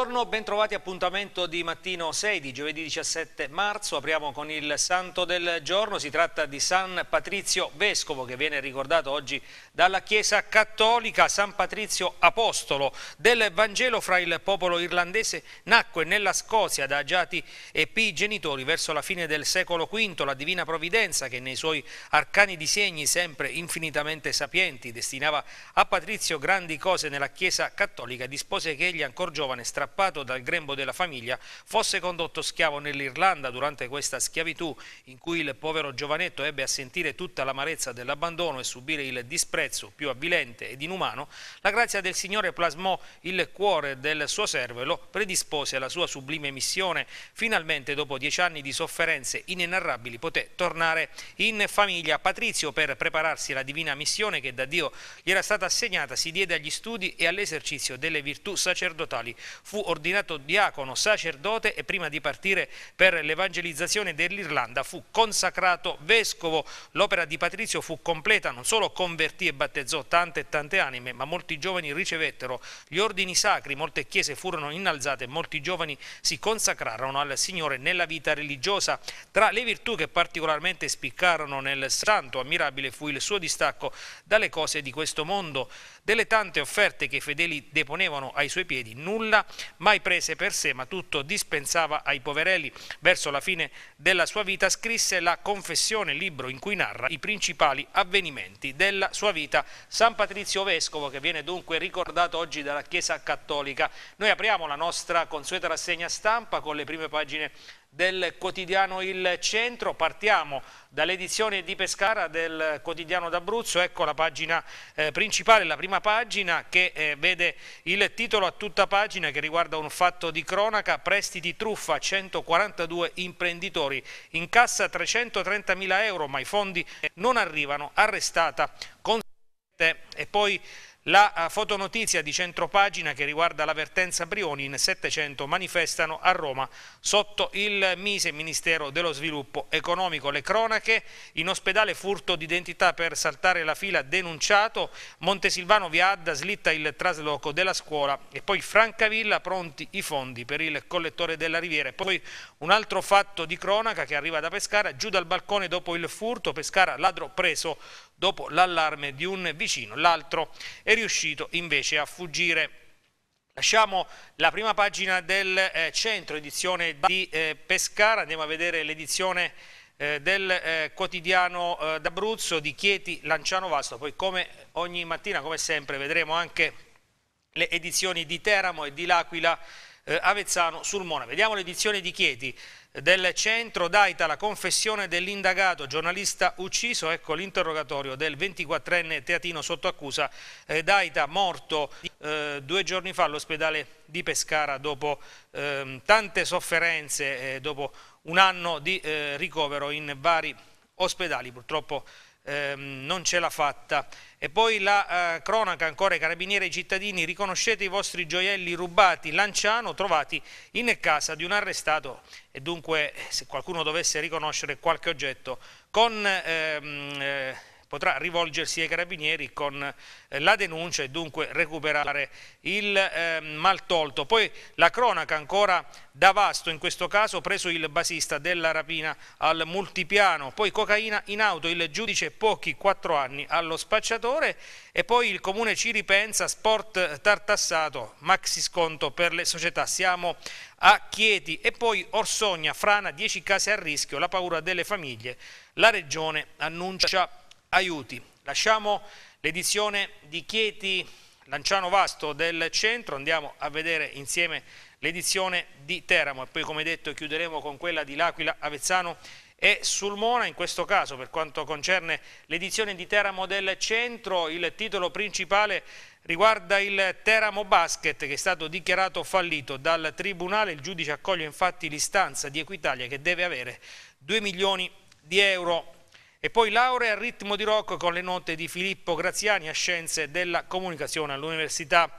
Buongiorno, bentrovati appuntamento di mattino 6 di giovedì 17 marzo. Apriamo con il santo del giorno, si tratta di San Patrizio Vescovo che viene ricordato oggi dalla Chiesa Cattolica, San Patrizio Apostolo del Vangelo fra il popolo irlandese, nacque nella Scozia da agiati e pi genitori verso la fine del secolo V, la Divina Provvidenza che nei suoi arcani disegni sempre infinitamente sapienti destinava a Patrizio grandi cose nella Chiesa Cattolica dispose che egli ancora giovane strappò strappato dal grembo della famiglia, fosse condotto schiavo nell'Irlanda durante questa schiavitù in cui il povero giovanetto ebbe a sentire tutta l'amarezza dell'abbandono e subire il disprezzo più avvilente ed inumano, la grazia del Signore plasmò il cuore del suo servo e lo predispose alla sua sublime missione. Finalmente, dopo dieci anni di sofferenze inenarrabili, poté tornare in famiglia. Patrizio, per prepararsi alla divina missione che da Dio gli era stata assegnata, si diede agli studi e all'esercizio delle virtù sacerdotali. Fu fu ordinato diacono, sacerdote e prima di partire per l'evangelizzazione dell'Irlanda fu consacrato vescovo. L'opera di Patrizio fu completa, non solo convertì e battezzò tante e tante anime, ma molti giovani ricevettero gli ordini sacri, molte chiese furono innalzate, molti giovani si consacrarono al Signore nella vita religiosa. Tra le virtù che particolarmente spiccarono nel santo ammirabile fu il suo distacco dalle cose di questo mondo. Delle tante offerte che i fedeli deponevano ai suoi piedi, nulla mai prese per sé, ma tutto dispensava ai poverelli. Verso la fine della sua vita scrisse la Confessione, libro in cui narra i principali avvenimenti della sua vita. San Patrizio Vescovo, che viene dunque ricordato oggi dalla Chiesa Cattolica. Noi apriamo la nostra consueta rassegna stampa con le prime pagine del quotidiano Il Centro. Partiamo dall'edizione di Pescara del quotidiano d'Abruzzo, ecco la pagina eh, principale, la prima pagina che eh, vede il titolo a tutta pagina che riguarda un fatto di cronaca, prestiti truffa 142 imprenditori, in cassa 330 mila euro ma i fondi non arrivano, arrestata con e poi la eh, fotonotizia di centropagina che riguarda l'avvertenza Brioni in 700 manifestano a Roma sotto il Mise, Ministero dello Sviluppo Economico. Le cronache, in ospedale furto d'identità per saltare la fila denunciato, Montesilvano Viadda slitta il trasloco della scuola e poi Francavilla pronti i fondi per il collettore della riviera. E poi un altro fatto di cronaca che arriva da Pescara, giù dal balcone dopo il furto, Pescara ladro preso dopo l'allarme di un vicino, l'altro è riuscito invece a fuggire. Lasciamo la prima pagina del eh, centro edizione di eh, Pescara, andiamo a vedere l'edizione eh, del eh, quotidiano eh, d'Abruzzo di Chieti Lanciano Vasto, poi come ogni mattina, come sempre, vedremo anche le edizioni di Teramo e di L'Aquila eh, Avezzano sul Mona. Vediamo l'edizione di Chieti eh, del centro Daita, la confessione dell'indagato giornalista ucciso, ecco l'interrogatorio del 24enne teatino sotto accusa, eh, Daita morto eh, due giorni fa all'ospedale di Pescara dopo eh, tante sofferenze, eh, dopo un anno di eh, ricovero in vari ospedali, purtroppo ehm, non ce l'ha fatta. E poi la eh, cronaca ancora ai carabinieri e ai cittadini, riconoscete i vostri gioielli rubati, Lanciano, trovati in casa di un arrestato e dunque se qualcuno dovesse riconoscere qualche oggetto con... Ehm, eh, potrà rivolgersi ai carabinieri con eh, la denuncia e dunque recuperare il eh, maltolto. Poi la cronaca ancora da vasto, in questo caso preso il basista della rapina al multipiano, poi cocaina in auto, il giudice Pochi 4 anni allo spacciatore e poi il comune ci ripensa, sport tartassato, maxi sconto per le società, siamo a Chieti e poi Orsogna, Frana, 10 case a rischio, la paura delle famiglie, la regione annuncia aiuti. Lasciamo l'edizione di Chieti Lanciano Vasto del centro, andiamo a vedere insieme l'edizione di Teramo e poi come detto chiuderemo con quella di L'Aquila, Avezzano e Sulmona, in questo caso per quanto concerne l'edizione di Teramo del centro, il titolo principale riguarda il Teramo Basket che è stato dichiarato fallito dal Tribunale, il giudice accoglie infatti l'istanza di Equitalia che deve avere 2 milioni di euro e poi laurea a ritmo di rock con le note di Filippo Graziani a Scienze della Comunicazione all'Università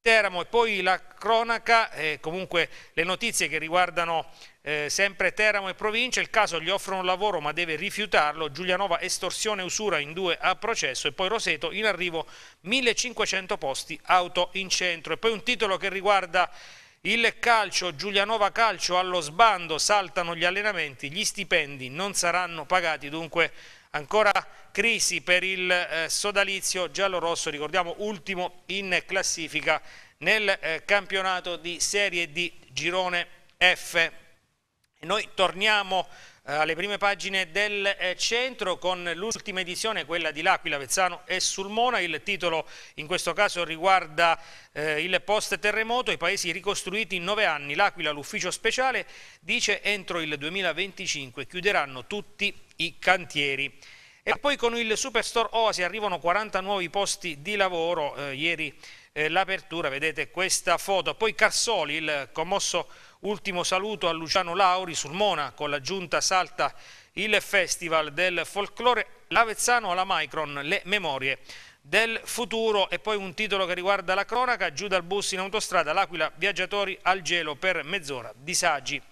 Teramo. E poi la cronaca, eh, comunque le notizie che riguardano eh, sempre Teramo e provincia. Il caso gli offrono lavoro ma deve rifiutarlo. Giulianova estorsione e usura in due a processo. E poi Roseto in arrivo 1500 posti auto in centro. E poi un titolo che riguarda il calcio, Giulianova Calcio allo sbando, saltano gli allenamenti, gli stipendi non saranno pagati, dunque ancora crisi per il eh, sodalizio giallo-rosso, ricordiamo ultimo in classifica nel eh, campionato di Serie D Girone F. Noi torniamo eh, alle prime pagine del eh, centro con l'ultima edizione, quella di L'Aquila, Vezzano e Sulmona. Il titolo in questo caso riguarda eh, il post terremoto, i paesi ricostruiti in nove anni. L'Aquila, l'ufficio speciale, dice entro il 2025 chiuderanno tutti i cantieri. E poi con il Superstore Oasi arrivano 40 nuovi posti di lavoro. Eh, ieri eh, l'apertura, vedete questa foto. Poi Cassoli, il commosso Ultimo saluto a Luciano Lauri sul Mona, con la giunta salta il festival del folklore, l'Avezzano alla Micron, le memorie del futuro e poi un titolo che riguarda la cronaca, giù dal bus in autostrada, l'Aquila, viaggiatori al gelo per mezz'ora, disagi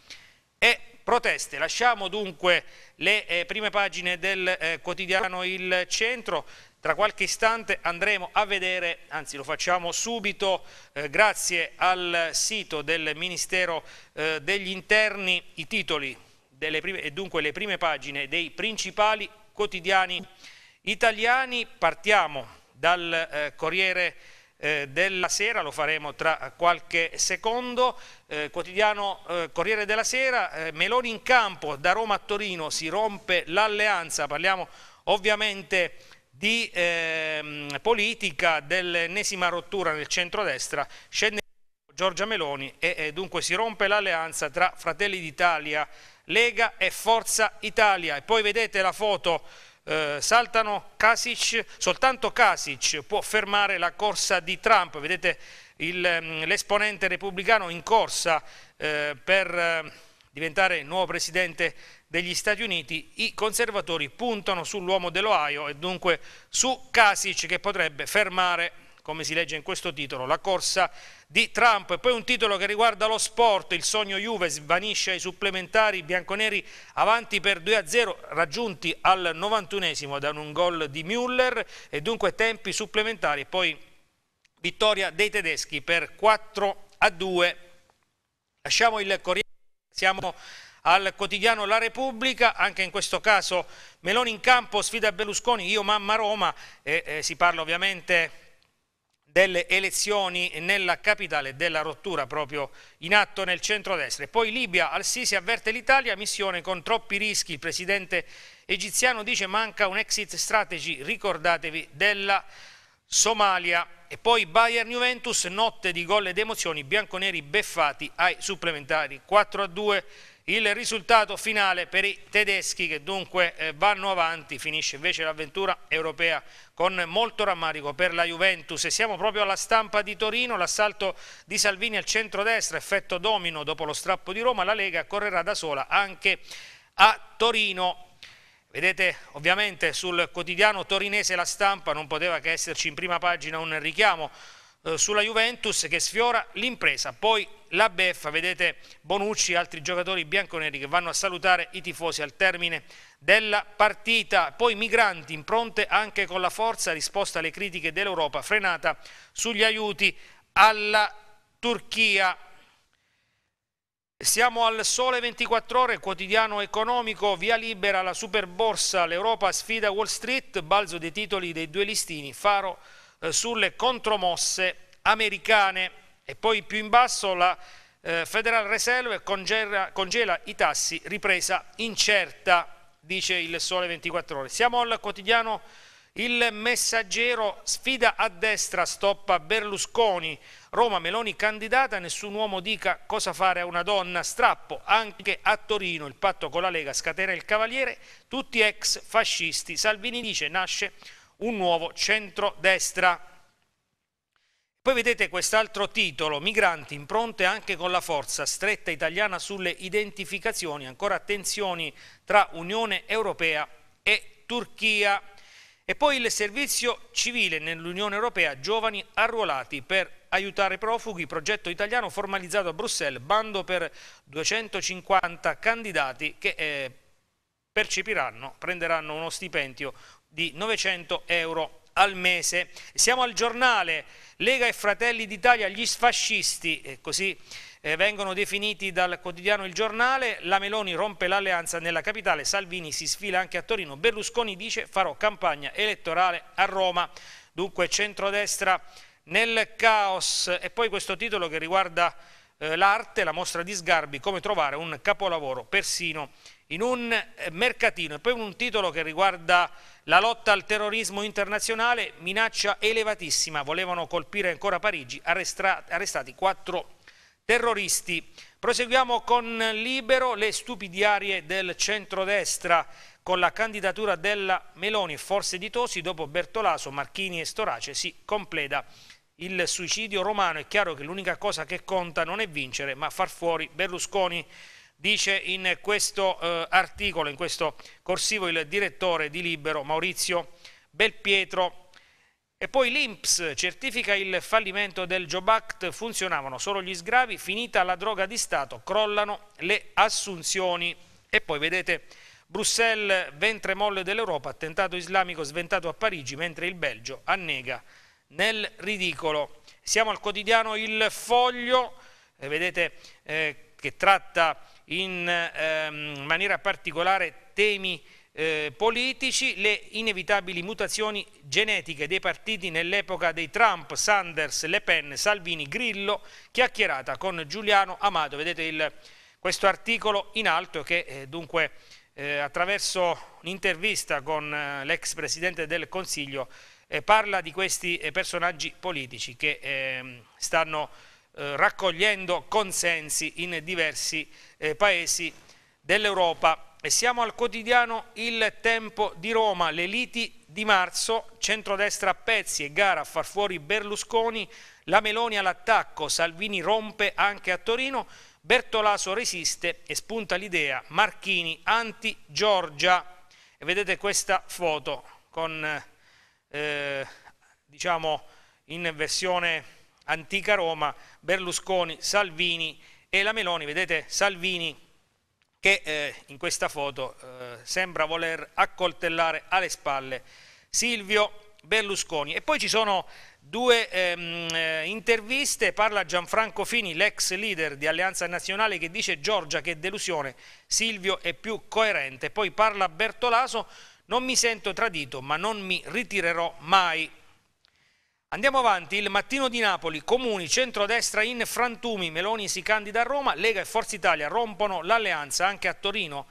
e proteste. Lasciamo dunque le eh, prime pagine del eh, quotidiano Il Centro, tra qualche istante andremo a vedere, anzi lo facciamo subito, eh, grazie al sito del Ministero eh, degli Interni, i titoli prime, e dunque le prime pagine dei principali quotidiani italiani. Partiamo dal eh, Corriere eh, della Sera, lo faremo tra qualche secondo, eh, quotidiano eh, Corriere della Sera, eh, Meloni in campo da Roma a Torino, si rompe l'alleanza, parliamo ovviamente di ehm, politica dell'ennesima rottura nel centrodestra scende Giorgia Meloni e eh, dunque si rompe l'alleanza tra Fratelli d'Italia, Lega e Forza Italia e poi vedete la foto eh, saltano Kasic, soltanto Kasic può fermare la corsa di Trump, vedete mm, l'esponente repubblicano in corsa eh, per eh, diventare il nuovo presidente degli Stati Uniti, i conservatori puntano sull'uomo dell'Ohio e dunque su Kasich che potrebbe fermare, come si legge in questo titolo, la corsa di Trump. E poi un titolo che riguarda lo sport, il sogno Juve svanisce ai supplementari, bianconeri avanti per 2-0 raggiunti al 91esimo da un gol di Müller e dunque tempi supplementari e poi vittoria dei tedeschi per 4-2. Lasciamo il Corriere, siamo al quotidiano La Repubblica, anche in questo caso Meloni in campo sfida Berlusconi, io mamma Roma, eh, eh, si parla ovviamente delle elezioni nella capitale della rottura proprio in atto nel centrodestra. E poi Libia, Al-Sisi avverte l'Italia, missione con troppi rischi, il presidente egiziano dice manca un exit strategy, ricordatevi, della Somalia. E poi Bayern Juventus, notte di gol ed emozioni, bianconeri beffati ai supplementari 4 a 2 il risultato finale per i tedeschi che dunque eh, vanno avanti finisce invece l'avventura europea con molto rammarico per la Juventus. E siamo proprio alla stampa di Torino, l'assalto di Salvini al centro-destra, effetto domino dopo lo strappo di Roma, la Lega correrà da sola anche a Torino. Vedete ovviamente sul quotidiano torinese La Stampa non poteva che esserci in prima pagina un richiamo eh, sulla Juventus che sfiora l'impresa. Poi la beffa, vedete Bonucci e altri giocatori bianconeri che vanno a salutare i tifosi al termine della partita. Poi migranti impronte anche con la forza, risposta alle critiche dell'Europa, frenata sugli aiuti alla Turchia. Siamo al sole 24 ore, quotidiano economico, via libera la superborsa, l'Europa sfida Wall Street, balzo dei titoli dei due listini, Faro eh, sulle contromosse americane e poi più in basso la eh, Federal Reserve congela, congela i tassi, ripresa incerta, dice il Sole 24 ore. Siamo al quotidiano il messaggero sfida a destra, stoppa Berlusconi, Roma Meloni candidata, nessun uomo dica cosa fare a una donna, strappo anche a Torino, il patto con la Lega scatena il Cavaliere, tutti ex fascisti, Salvini dice nasce un nuovo centrodestra. Poi vedete quest'altro titolo, Migranti impronte anche con la forza stretta italiana sulle identificazioni, ancora tensioni tra Unione Europea e Turchia. E poi il servizio civile nell'Unione Europea, giovani arruolati per aiutare profughi, progetto italiano formalizzato a Bruxelles, bando per 250 candidati che eh, percepiranno, prenderanno uno stipendio di 900 euro al mese. Siamo al giornale Lega e Fratelli d'Italia, gli sfascisti, eh, così eh, vengono definiti dal quotidiano Il Giornale, la Meloni rompe l'alleanza nella capitale, Salvini si sfila anche a Torino, Berlusconi dice farò campagna elettorale a Roma, dunque centrodestra nel caos. E poi questo titolo che riguarda eh, l'arte, la mostra di sgarbi, come trovare un capolavoro persino in un eh, mercatino. E poi un titolo che riguarda la lotta al terrorismo internazionale, minaccia elevatissima, volevano colpire ancora Parigi, arrestati quattro terroristi. Proseguiamo con Libero, le stupidiarie del centrodestra con la candidatura della Meloni, forse di Tosi, dopo Bertolaso, Marchini e Storace si completa il suicidio romano, è chiaro che l'unica cosa che conta non è vincere, ma far fuori Berlusconi, dice in questo eh, articolo, in questo corsivo il direttore di Libero Maurizio Belpietro. E poi l'Inps certifica il fallimento del Job Act, funzionavano solo gli sgravi, finita la droga di Stato, crollano le assunzioni. E poi vedete Bruxelles, ventre molle dell'Europa, attentato islamico sventato a Parigi, mentre il Belgio annega nel ridicolo. Siamo al quotidiano Il Foglio, eh, vedete eh, che tratta in ehm, maniera particolare temi eh, politici, le inevitabili mutazioni genetiche dei partiti nell'epoca dei Trump, Sanders, Le Pen, Salvini, Grillo, chiacchierata con Giuliano Amato. Vedete il, questo articolo in alto che eh, dunque eh, attraverso un'intervista con eh, l'ex Presidente del Consiglio eh, parla di questi eh, personaggi politici che eh, stanno eh, raccogliendo consensi in diversi eh, paesi dell'Europa. E siamo al quotidiano Il Tempo di Roma, le liti di marzo, centrodestra a pezzi e gara a far fuori Berlusconi, la Meloni all'attacco, Salvini rompe anche a Torino, Bertolaso resiste e spunta l'idea Marchini anti-Giorgia. Vedete questa foto con eh, eh, diciamo in versione antica Roma, Berlusconi, Salvini e la Meloni, vedete Salvini che eh, in questa foto eh, sembra voler accoltellare alle spalle Silvio Berlusconi. E poi ci sono due ehm, eh, interviste, parla Gianfranco Fini, l'ex leader di Alleanza Nazionale, che dice Giorgia che delusione, Silvio è più coerente. Poi parla Bertolaso non mi sento tradito, ma non mi ritirerò mai. Andiamo avanti, il mattino di Napoli, comuni, centrodestra in frantumi, Meloni si candida a Roma, Lega e Forza Italia rompono l'alleanza anche a Torino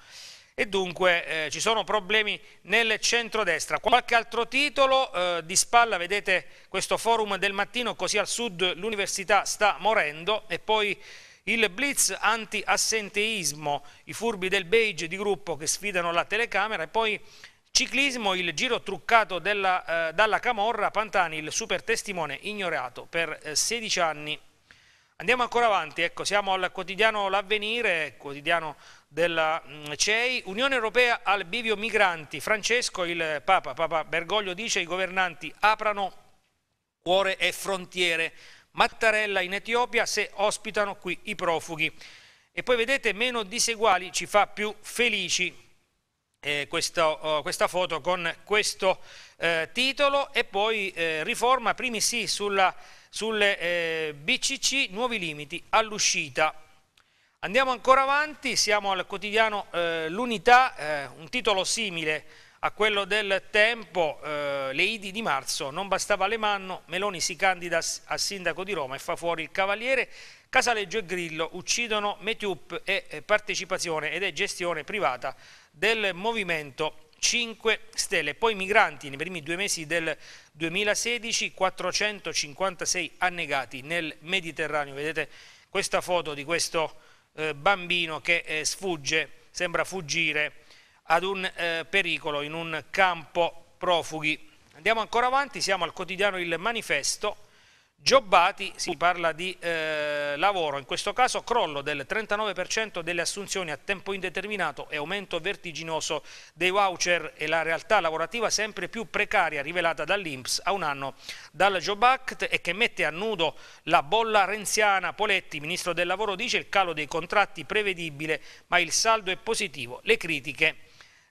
e dunque eh, ci sono problemi nel centrodestra. Qualche altro titolo, eh, di spalla vedete questo forum del mattino, così al sud l'università sta morendo e poi il blitz anti-assenteismo, i furbi del beige di gruppo che sfidano la telecamera e poi Ciclismo, il giro truccato della, eh, dalla Camorra, Pantani, il super testimone ignorato per eh, 16 anni. Andiamo ancora avanti, ecco, siamo al quotidiano L'Avvenire, quotidiano della mm, CEI, Unione Europea al bivio migranti, Francesco, il Papa, Papa Bergoglio dice i governanti aprano cuore e frontiere, Mattarella in Etiopia se ospitano qui i profughi. E poi vedete meno diseguali ci fa più felici, eh, questo, oh, questa foto con questo eh, titolo e poi eh, riforma primi sì sulla, sulle eh, BCC nuovi limiti all'uscita. Andiamo ancora avanti, siamo al quotidiano eh, L'Unità, eh, un titolo simile a quello del tempo, le Idi di marzo, non bastava Alemanno, Meloni si candida a sindaco di Roma e fa fuori il Cavaliere, Casaleggio e Grillo uccidono Metiup e partecipazione ed è gestione privata del Movimento 5 Stelle. Poi migranti nei primi due mesi del 2016, 456 annegati nel Mediterraneo. Vedete questa foto di questo eh, bambino che eh, sfugge, sembra fuggire ad un eh, pericolo in un campo profughi. Andiamo ancora avanti, siamo al quotidiano Il Manifesto Giobbati si parla di eh, lavoro, in questo caso crollo del 39% delle assunzioni a tempo indeterminato e aumento vertiginoso dei voucher e la realtà lavorativa sempre più precaria rivelata dall'Inps a un anno dal Job Act e che mette a nudo la bolla renziana. Poletti, ministro del lavoro, dice il calo dei contratti prevedibile ma il saldo è positivo. Le critiche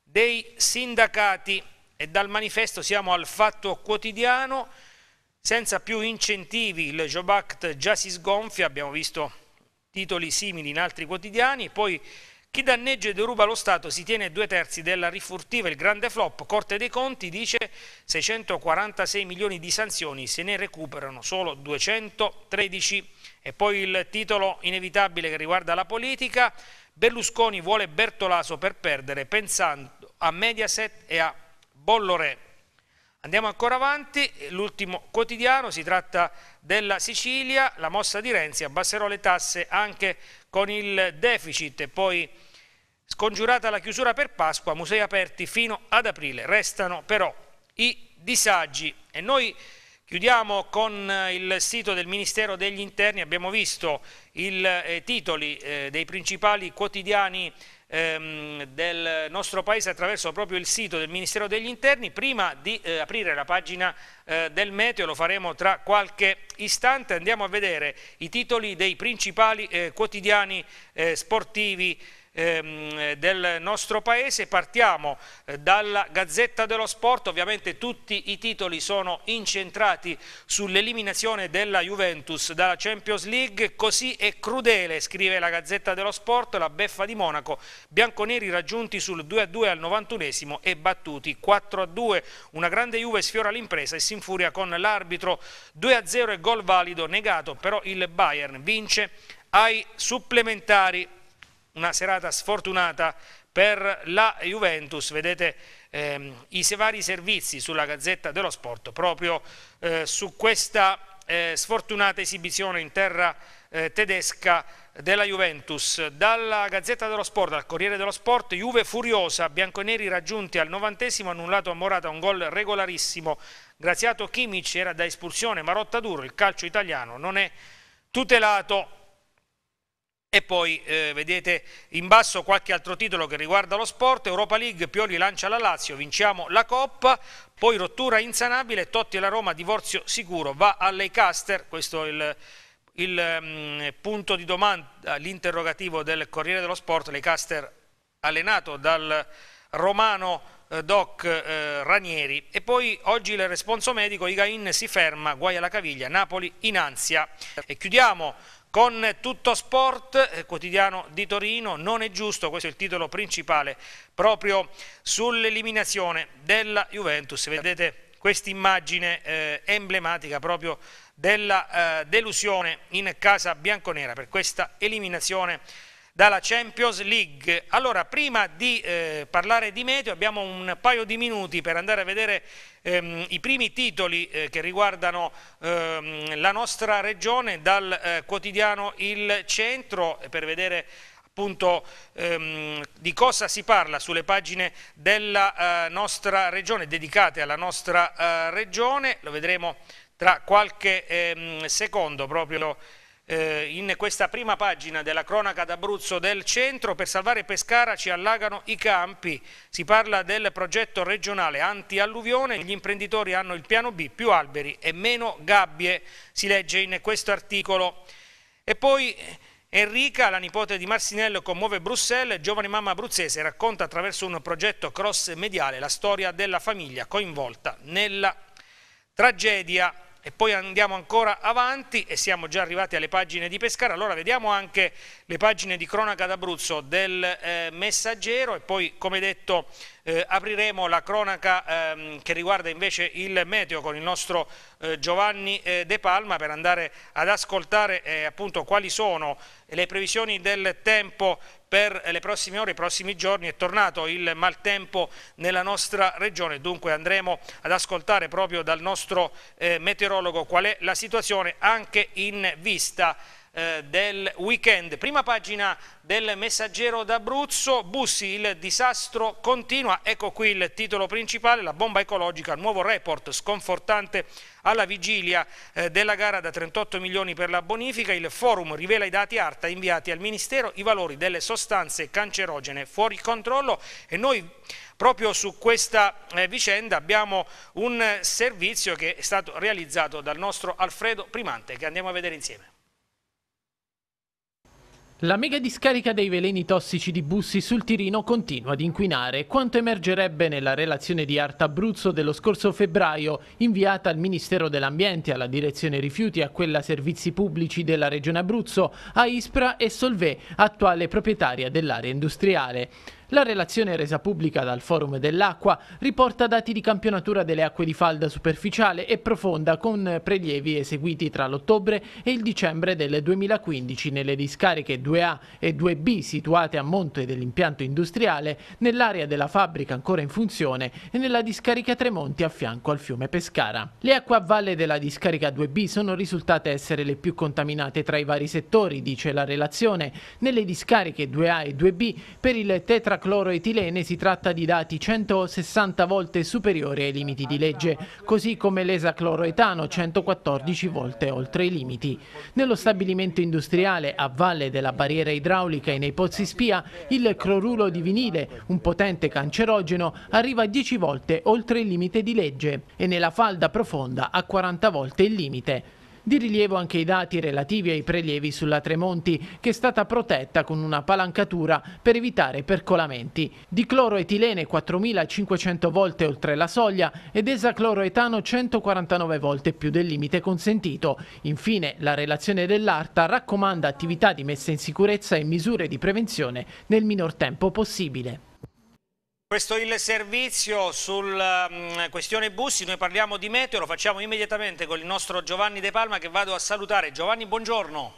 dei sindacati e dal manifesto siamo al fatto quotidiano senza più incentivi il Job Act già si sgonfia, abbiamo visto titoli simili in altri quotidiani, poi chi danneggia e deruba lo Stato si tiene due terzi della rifurtiva, il grande flop, Corte dei Conti dice 646 milioni di sanzioni, se ne recuperano solo 213 e poi il titolo inevitabile che riguarda la politica, Berlusconi vuole Bertolaso per perdere pensando a Mediaset e a Bollore. Andiamo ancora avanti, l'ultimo quotidiano, si tratta della Sicilia, la mossa di Renzi abbasserò le tasse anche con il deficit e poi scongiurata la chiusura per Pasqua, musei aperti fino ad aprile, restano però i disagi e noi chiudiamo con eh, il sito del Ministero degli Interni, abbiamo visto i eh, titoli eh, dei principali quotidiani ehm, del nostro paese attraverso proprio il sito del Ministero degli Interni. Prima di eh, aprire la pagina eh, del meteo, lo faremo tra qualche istante, andiamo a vedere i titoli dei principali eh, quotidiani eh, sportivi ehm, del nostro paese, partiamo eh, dalla Gazzetta dello Sport, ovviamente tutti i titoli sono incentrati sull'eliminazione della Juventus dalla Champions League, così è crudele, scrive la Gazzetta dello Sport, la beffa di Monaco, bianconeri raggiunti sul 2-2 al 91 e battuti 4-2, una grande Juve sfiora l'impresa e si infuria con l'arbitro 2-0 e gol valido negato, però il Bayern vince ai supplementari una serata sfortunata per la Juventus, vedete ehm, i vari servizi sulla Gazzetta dello Sport proprio eh, su questa eh, sfortunata esibizione in terra eh, tedesca della Juventus. Dalla Gazzetta dello Sport, dal Corriere dello Sport, Juve furiosa, bianconeri raggiunti al novantesimo, annullato a Morata un gol regolarissimo, Graziato Chimici era da espulsione, ma rotta duro, il calcio italiano non è tutelato e poi eh, vedete in basso qualche altro titolo che riguarda lo sport, Europa League, Pioli lancia la Lazio, vinciamo la Coppa, poi rottura insanabile, Totti e la Roma, divorzio sicuro, va a Leicester, questo è il, il mm, punto di domanda, l'interrogativo del Corriere dello Sport, Leicester allenato dal romano eh, Doc eh, Ranieri e poi oggi il responso medico Igain si ferma, guai alla caviglia, Napoli in ansia e chiudiamo con Tutto Sport, eh, quotidiano di Torino, non è giusto, questo è il titolo principale, proprio sull'eliminazione della Juventus. Vedete questa immagine eh, emblematica proprio della eh, delusione in casa bianconera per questa eliminazione dalla Champions League. Allora, prima di eh, parlare di meteo, abbiamo un paio di minuti per andare a vedere ehm, i primi titoli eh, che riguardano ehm, la nostra regione dal eh, quotidiano Il Centro, eh, per vedere appunto ehm, di cosa si parla sulle pagine della eh, nostra regione, dedicate alla nostra eh, regione, lo vedremo tra qualche ehm, secondo proprio eh, in questa prima pagina della cronaca d'Abruzzo del centro, per salvare Pescara ci allagano i campi, si parla del progetto regionale anti-alluvione, gli imprenditori hanno il piano B, più alberi e meno gabbie, si legge in questo articolo. E poi Enrica, la nipote di Marsinello, commuove Bruxelles, giovane mamma abruzzese, racconta attraverso un progetto cross mediale la storia della famiglia coinvolta nella tragedia e poi andiamo ancora avanti e siamo già arrivati alle pagine di Pescara, allora vediamo anche le pagine di cronaca d'Abruzzo del eh, Messaggero e poi come detto eh, apriremo la cronaca ehm, che riguarda invece il meteo con il nostro eh, Giovanni eh, De Palma per andare ad ascoltare eh, appunto quali sono le previsioni del tempo per le prossime ore, i prossimi giorni. È tornato il maltempo nella nostra regione, dunque andremo ad ascoltare proprio dal nostro eh, meteorologo qual è la situazione anche in vista eh, del weekend. Prima pagina del messaggero d'Abruzzo, Bussi, il disastro continua, ecco qui il titolo principale, la bomba ecologica, nuovo report sconfortante alla vigilia eh, della gara da 38 milioni per la bonifica, il forum rivela i dati ARTA inviati al Ministero, i valori delle sostanze cancerogene fuori controllo e noi proprio su questa eh, vicenda abbiamo un servizio che è stato realizzato dal nostro Alfredo Primante che andiamo a vedere insieme. La mega discarica dei veleni tossici di Bussi sul Tirino continua ad inquinare, quanto emergerebbe nella relazione di Arta Abruzzo dello scorso febbraio, inviata al Ministero dell'Ambiente, alla Direzione Rifiuti, a quella Servizi Pubblici della Regione Abruzzo, a Ispra e Solvè, attuale proprietaria dell'area industriale. La relazione resa pubblica dal Forum dell'Acqua riporta dati di campionatura delle acque di falda superficiale e profonda con prelievi eseguiti tra l'ottobre e il dicembre del 2015 nelle discariche 2A e 2B situate a monte dell'impianto industriale, nell'area della fabbrica ancora in funzione e nella discarica Tremonti a fianco al fiume Pescara. Le acque a valle della discarica 2B sono risultate essere le più contaminate tra i vari settori, dice la relazione, nelle discariche 2A e 2B per il tetracolore cloroetilene si tratta di dati 160 volte superiori ai limiti di legge, così come l'esacloroetano 114 volte oltre i limiti. Nello stabilimento industriale a valle della barriera idraulica e nei pozzi spia, il cloruro di vinile, un potente cancerogeno, arriva 10 volte oltre il limite di legge e nella falda profonda a 40 volte il limite. Di rilievo anche i dati relativi ai prelievi sulla Tremonti, che è stata protetta con una palancatura per evitare percolamenti. Di cloroetilene 4.500 volte oltre la soglia ed esacloroetano 149 volte più del limite consentito. Infine, la relazione dell'ARTA raccomanda attività di messa in sicurezza e misure di prevenzione nel minor tempo possibile. Questo è il servizio sulla mm, questione bussi, noi parliamo di meteo, lo facciamo immediatamente con il nostro Giovanni De Palma che vado a salutare. Giovanni, buongiorno.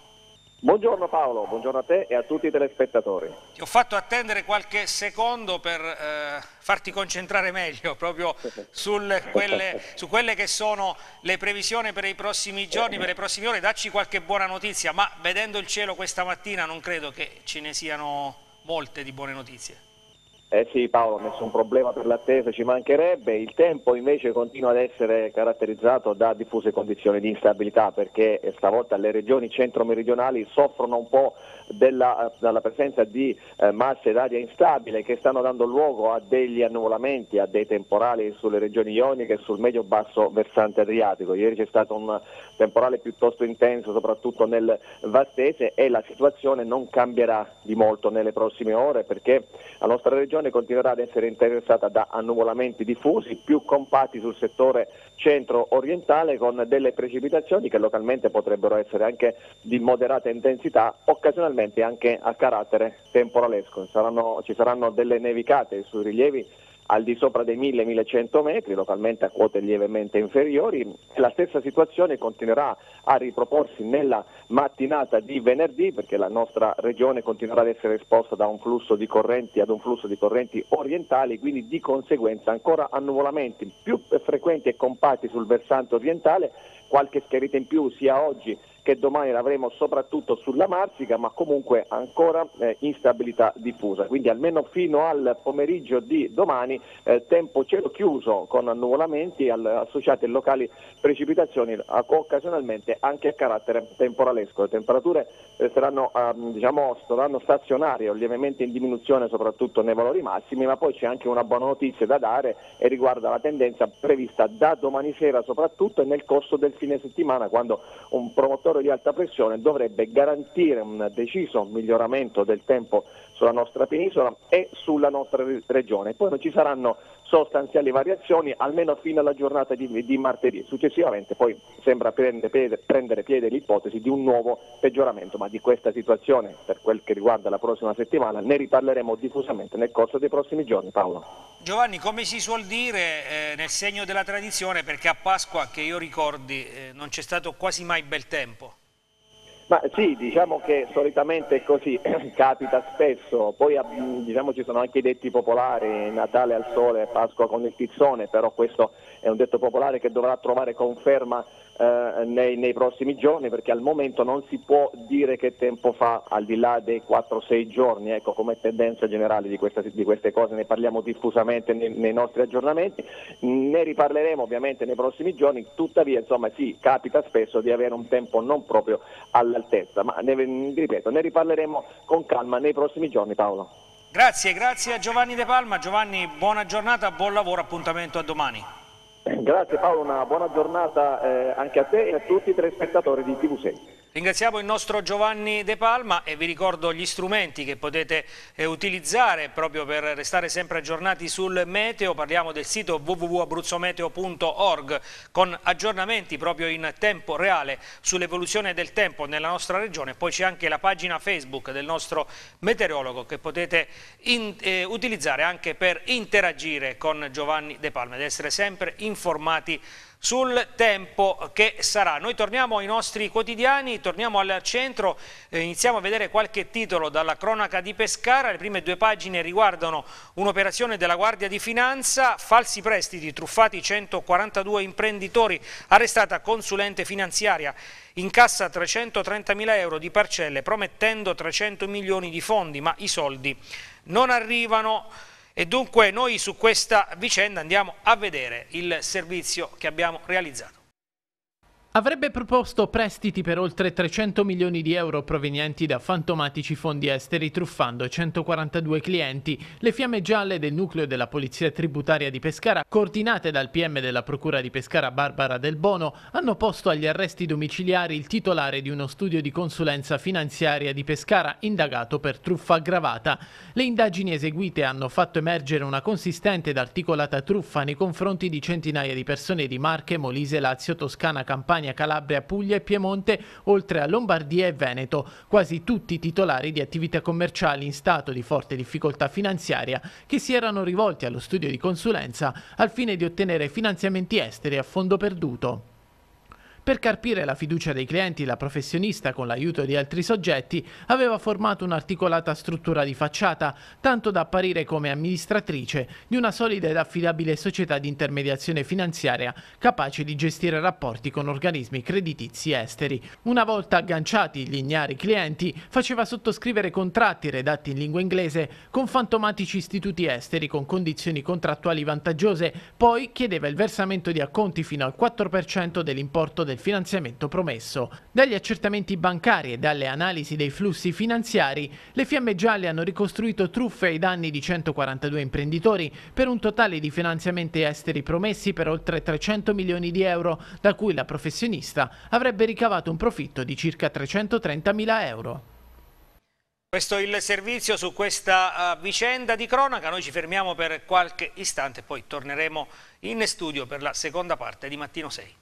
Buongiorno Paolo, buongiorno a te e a tutti i telespettatori. Ti ho fatto attendere qualche secondo per eh, farti concentrare meglio proprio sul, quelle, su quelle che sono le previsioni per i prossimi giorni, per le prossime ore. Dacci qualche buona notizia, ma vedendo il cielo questa mattina non credo che ce ne siano molte di buone notizie. Eh sì Paolo, nessun problema per l'attesa, ci mancherebbe. Il tempo invece continua ad essere caratterizzato da diffuse condizioni di instabilità perché stavolta le regioni centro-meridionali soffrono un po' della, dalla presenza di eh, masse d'aria instabile che stanno dando luogo a degli annuvolamenti, a dei temporali sulle regioni ioniche e sul medio-basso versante adriatico. Ieri c'è stato un temporale piuttosto intenso, soprattutto nel Vastese, e la situazione non cambierà di molto nelle prossime ore perché la nostra regione continuerà ad essere interessata da annuvolamenti diffusi più compatti sul settore centro-orientale con delle precipitazioni che localmente potrebbero essere anche di moderata intensità, occasionalmente eventualmente anche a carattere temporalesco. Saranno, ci saranno delle nevicate sui rilievi al di sopra dei 1000-1100 metri, localmente a quote lievemente inferiori. La stessa situazione continuerà a riproporsi nella mattinata di venerdì perché la nostra regione continuerà ad essere esposta da un flusso di correnti ad un flusso di correnti orientali, quindi di conseguenza ancora annuvolamenti più frequenti e compatti sul versante orientale, qualche schiarita in più sia oggi che domani l'avremo soprattutto sulla Marsica, ma comunque ancora eh, instabilità diffusa. Quindi almeno fino al pomeriggio di domani eh, tempo cielo chiuso con annuvolamenti al, associati a locali precipitazioni a, occasionalmente anche a carattere temporalesco. Le temperature resteranno, eh, ehm, diciamo, saranno stazionarie o lievemente in diminuzione soprattutto nei valori massimi, ma poi c'è anche una buona notizia da dare e riguarda la tendenza prevista da domani sera soprattutto e nel corso del fine settimana quando un promotore frigorifero di alta pressione dovrebbe garantire un deciso miglioramento del tempo sulla nostra penisola e sulla nostra regione. Poi non ci saranno sostanziali variazioni almeno fino alla giornata di, di martedì. Successivamente poi sembra prendere piede, prendere piede, l'ipotesi di un nuovo peggioramento, ma di questa situazione per quel che riguarda la prossima settimana ne riparleremo diffusamente nel corso dei prossimi giorni. Paolo. Giovanni, come si suol dire eh, nel segno della tradizione, perché a Pasqua, che io ricordi, eh, non c'è stato quasi mai bel tempo. Ma sì, diciamo che solitamente è così, capita spesso, poi diciamo, ci sono anche i detti popolari, Natale al sole, Pasqua con il tizzone, però questo è un detto popolare che dovrà trovare conferma eh, nei, nei, prossimi giorni perché al momento non si può dire che tempo fa al di là dei 4-6 giorni, ecco come tendenza generale di, questa, di queste cose ne parliamo diffusamente nei, nei, nostri aggiornamenti, ne riparleremo ovviamente nei prossimi giorni, tuttavia insomma sì, capita spesso di avere un tempo non proprio all'altezza, ma ne, ripeto, ne riparleremo con calma nei prossimi giorni Paolo. Grazie, grazie a Giovanni De Palma, Giovanni buona giornata, buon lavoro, appuntamento a domani. Grazie Paolo, una buona giornata eh, anche a te e a tutti i telespettatori di TV6. Ringraziamo il nostro Giovanni De Palma e vi ricordo gli strumenti che potete eh, utilizzare proprio per restare sempre aggiornati sul meteo. Parliamo del sito www.abruzzometeo.org con aggiornamenti proprio in tempo reale sull'evoluzione del tempo nella nostra regione. Poi c'è anche la pagina Facebook del nostro meteorologo che potete in, eh, utilizzare anche per interagire con Giovanni De Palma ed essere sempre informati sul tempo che sarà. Noi torniamo ai nostri quotidiani, torniamo al centro, eh, iniziamo a vedere qualche titolo dalla cronaca di Pescara, le prime due pagine riguardano un'operazione della Guardia di Finanza, falsi prestiti, truffati 142 imprenditori, arrestata consulente finanziaria, incassa 330 mila euro di parcelle promettendo 300 milioni di fondi, ma i soldi non arrivano. E dunque noi su questa vicenda andiamo a vedere il servizio che abbiamo realizzato avrebbe proposto prestiti per oltre 300 milioni di euro provenienti da fantomatici fondi esteri truffando 142 clienti. Le fiamme gialle del nucleo della Polizia Tributaria di Pescara, coordinate dal PM della Procura di Pescara Barbara Del Bono, hanno posto agli arresti domiciliari il titolare di uno studio di consulenza finanziaria di Pescara indagato per truffa aggravata. Le indagini eseguite hanno fatto emergere una consistente ed articolata truffa nei confronti di centinaia di persone di Marche, Molise, Lazio, Toscana, Campania Campania, Calabria, Puglia e Piemonte, oltre a Lombardia e Veneto, quasi tutti titolari di attività commerciali in stato di forte difficoltà finanziaria che si erano rivolti allo studio di consulenza al fine di ottenere finanziamenti esteri a fondo perduto. Per carpire la fiducia dei clienti, la professionista, con l'aiuto di altri soggetti, aveva formato un'articolata struttura di facciata, tanto da apparire come amministratrice di una solida ed affidabile società di intermediazione finanziaria capace di gestire rapporti con organismi creditizi esteri. Una volta agganciati gli ignari clienti, faceva sottoscrivere contratti redatti in lingua inglese con fantomatici istituti esteri con condizioni contrattuali vantaggiose, poi chiedeva il versamento di acconti fino al 4% dell'importo del del finanziamento promesso. Dagli accertamenti bancari e dalle analisi dei flussi finanziari, le Fiamme Gialle hanno ricostruito truffe ai danni di 142 imprenditori per un totale di finanziamenti esteri promessi per oltre 300 milioni di euro, da cui la professionista avrebbe ricavato un profitto di circa 330 mila euro. Questo è il servizio su questa eh, vicenda di cronaca, noi ci fermiamo per qualche istante e poi torneremo in studio per la seconda parte di Mattino 6.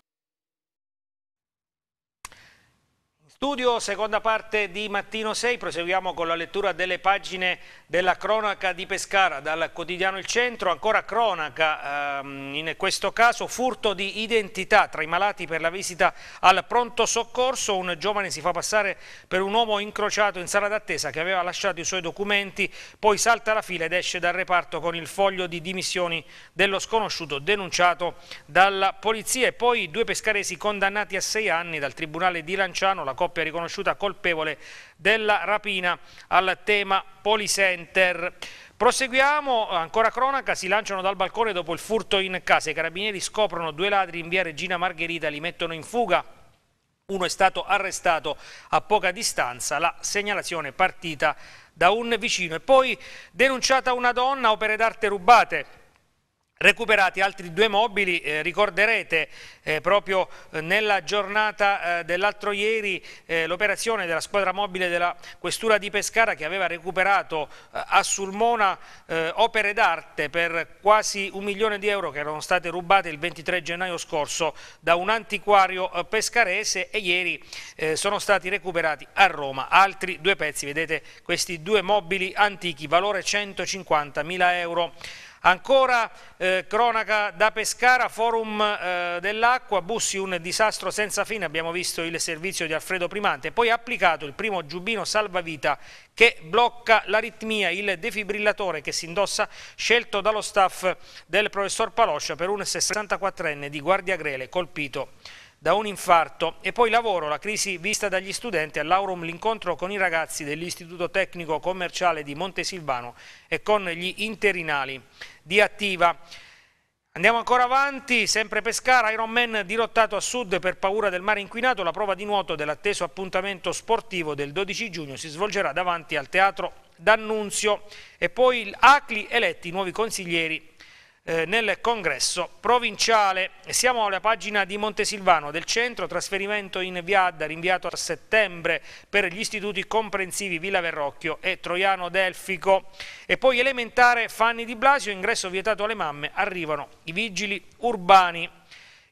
Studio, seconda parte di Mattino 6, proseguiamo con la lettura delle pagine della cronaca di Pescara dal quotidiano Il Centro, ancora cronaca, ehm, in questo caso furto di identità tra i malati per la visita al pronto soccorso, un giovane si fa passare per un uomo incrociato in sala d'attesa che aveva lasciato i suoi documenti, poi salta la fila ed esce dal reparto con il foglio di dimissioni dello sconosciuto denunciato dalla polizia e poi due pescaresi condannati a sei anni dal Tribunale di Lanciano, la coppia coppia riconosciuta colpevole della rapina al tema Policenter. Proseguiamo, ancora cronaca, si lanciano dal balcone dopo il furto in casa, i carabinieri scoprono due ladri in via Regina Margherita, li mettono in fuga, uno è stato arrestato a poca distanza, la segnalazione è partita da un vicino e poi denunciata una donna, opere d'arte rubate recuperati altri due mobili, eh, ricorderete eh, proprio eh, nella giornata eh, dell'altro ieri eh, l'operazione della squadra mobile della Questura di Pescara che aveva recuperato eh, a Sulmona opere d'arte per quasi un milione di euro che erano state rubate il 23 gennaio scorso da un antiquario pescarese e ieri sono stati recuperati a Roma altri due pezzi, vedete questi due mobili antichi, valore 150 mila euro. Ancora eh, cronaca da Pescara, forum eh, dell'acqua, Bussi un disastro senza fine, abbiamo visto il servizio di Alfredo Primante, poi applicato il primo giubbino salvavita che blocca l'aritmia, il defibrillatore che si indossa scelto dallo staff del professor Paloscia per un 64enne di Guardia Grele colpito da un infarto e poi lavoro, la crisi vista dagli studenti all'Aurum l'incontro con i ragazzi dell'Istituto Tecnico Commerciale di Montesilvano e con gli interinali di Attiva. Andiamo ancora avanti, sempre Pescara, Ironman dirottato a sud per paura del mare inquinato, la prova di nuoto dell'atteso appuntamento sportivo del 12 giugno si svolgerà davanti al Teatro D'Annunzio e poi Acli eletti i nuovi consiglieri eh, nel congresso provinciale. Siamo alla pagina di Montesilvano del centro, trasferimento in Viadda rinviato a settembre per gli istituti comprensivi Villa Verrocchio e Troiano Delfico e poi elementare Fanni di Blasio, ingresso vietato alle mamme, arrivano i vigili urbani.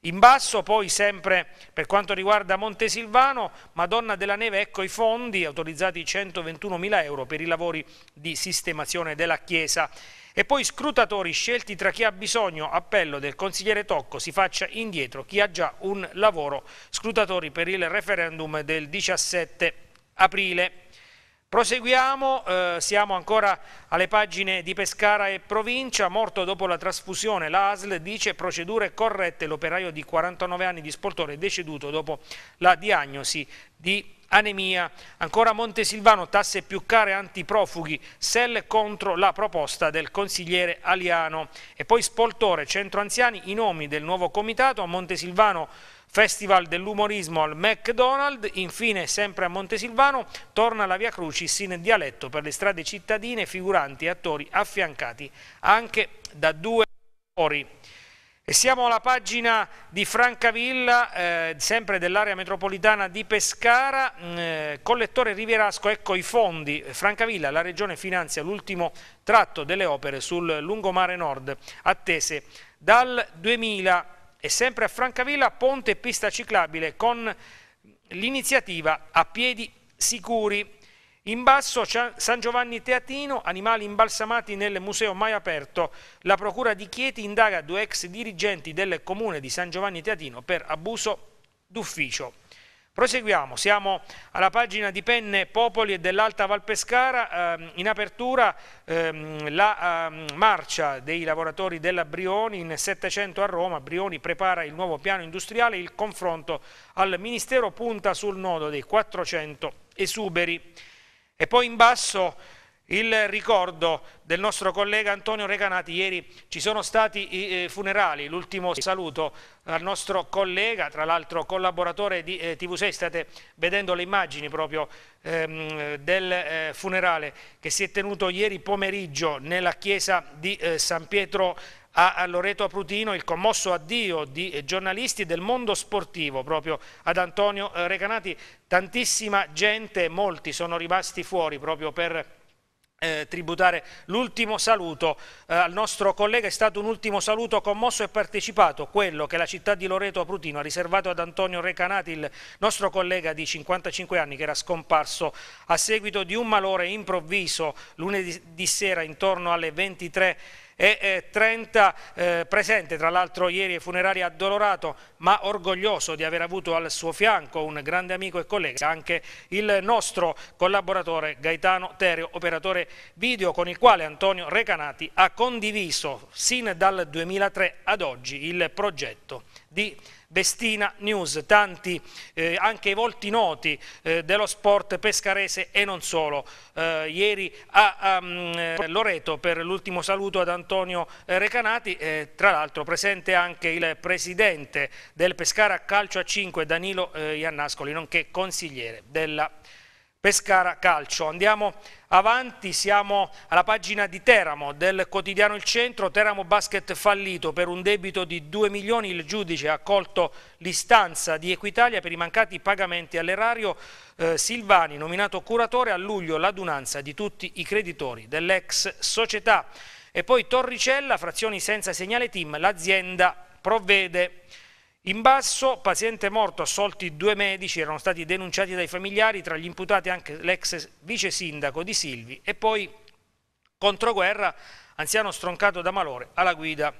In basso poi sempre per quanto riguarda Montesilvano, Madonna della Neve, ecco i fondi autorizzati 121 mila euro per i lavori di sistemazione della chiesa. E poi scrutatori scelti tra chi ha bisogno, appello del consigliere Tocco, si faccia indietro chi ha già un lavoro, scrutatori per il referendum del 17 aprile. Proseguiamo, eh, siamo ancora alle pagine di Pescara e provincia, morto dopo la trasfusione, l'ASL dice procedure corrette, l'operaio di 49 anni di Spoltore è deceduto dopo la diagnosi di anemia. Ancora Montesilvano, tasse più care antiprofughi, sell contro la proposta del consigliere Aliano. E poi Spoltore, centro anziani, i nomi del nuovo comitato, a Montesilvano Festival dell'umorismo al McDonald's, infine sempre a Montesilvano torna la Via Crucis in dialetto per le strade cittadine, figuranti e attori affiancati anche da due ori. E siamo alla pagina di Francavilla, eh, sempre dell'area metropolitana di Pescara, mm, eh, collettore Rivierasco, ecco i fondi. Francavilla, la regione finanzia l'ultimo tratto delle opere sul lungomare nord, attese dal 2000 e sempre a Francavilla ponte e pista ciclabile con l'iniziativa a piedi sicuri. In basso San Giovanni Teatino, animali imbalsamati nel museo mai aperto. La procura di Chieti indaga due ex dirigenti del comune di San Giovanni Teatino per abuso d'ufficio. Proseguiamo, siamo alla pagina di Penne, Popoli e dell'Alta Valpescara, ehm, in apertura ehm, la ehm, marcia dei lavoratori della Brioni in 700 a Roma, Brioni prepara il nuovo piano industriale, il confronto al Ministero punta sul nodo dei 400 esuberi. E poi in basso il ricordo del nostro collega Antonio Recanati, ieri ci sono stati i eh, funerali, l'ultimo saluto al nostro collega, tra l'altro collaboratore di eh, TV6, state vedendo le immagini proprio ehm, del eh, funerale che si è tenuto ieri pomeriggio nella chiesa di eh, San Pietro a Loreto Aprutino il commosso addio di eh, giornalisti del mondo sportivo proprio ad Antonio Recanati tantissima gente molti sono rimasti fuori proprio per eh, tributare l'ultimo saluto eh, al nostro collega, è stato un ultimo saluto commosso e partecipato, quello che la città di Loreto Prutino ha riservato ad Antonio Recanati, il nostro collega di 55 anni che era scomparso a seguito di un malore improvviso lunedì sera intorno alle 23 e 30 eh, presente tra l'altro ieri ai funerari addolorato ma orgoglioso di aver avuto al suo fianco un grande amico e collega anche il nostro collaboratore Gaetano Tereo operatore video con il quale Antonio Recanati ha condiviso sin dal 2003 ad oggi il progetto di Destina News, tanti eh, anche i volti noti eh, dello sport pescarese e non solo. Eh, ieri a, a ehm, Loreto per l'ultimo saluto ad Antonio eh, Recanati, eh, tra l'altro presente anche il presidente del Pescara Calcio a 5 Danilo eh, Iannascoli, nonché consigliere della Pescara. Pescara Calcio. Andiamo avanti, siamo alla pagina di Teramo del quotidiano Il Centro, Teramo Basket fallito per un debito di 2 milioni, il giudice ha accolto l'istanza di Equitalia per i mancati pagamenti all'erario eh, Silvani, nominato curatore a luglio l'adunanza di tutti i creditori dell'ex società. E poi Torricella, frazioni senza segnale team, l'azienda provvede. In basso, paziente morto, assolti due medici, erano stati denunciati dai familiari, tra gli imputati anche l'ex vice sindaco di Silvi e poi controguerra, anziano stroncato da malore alla guida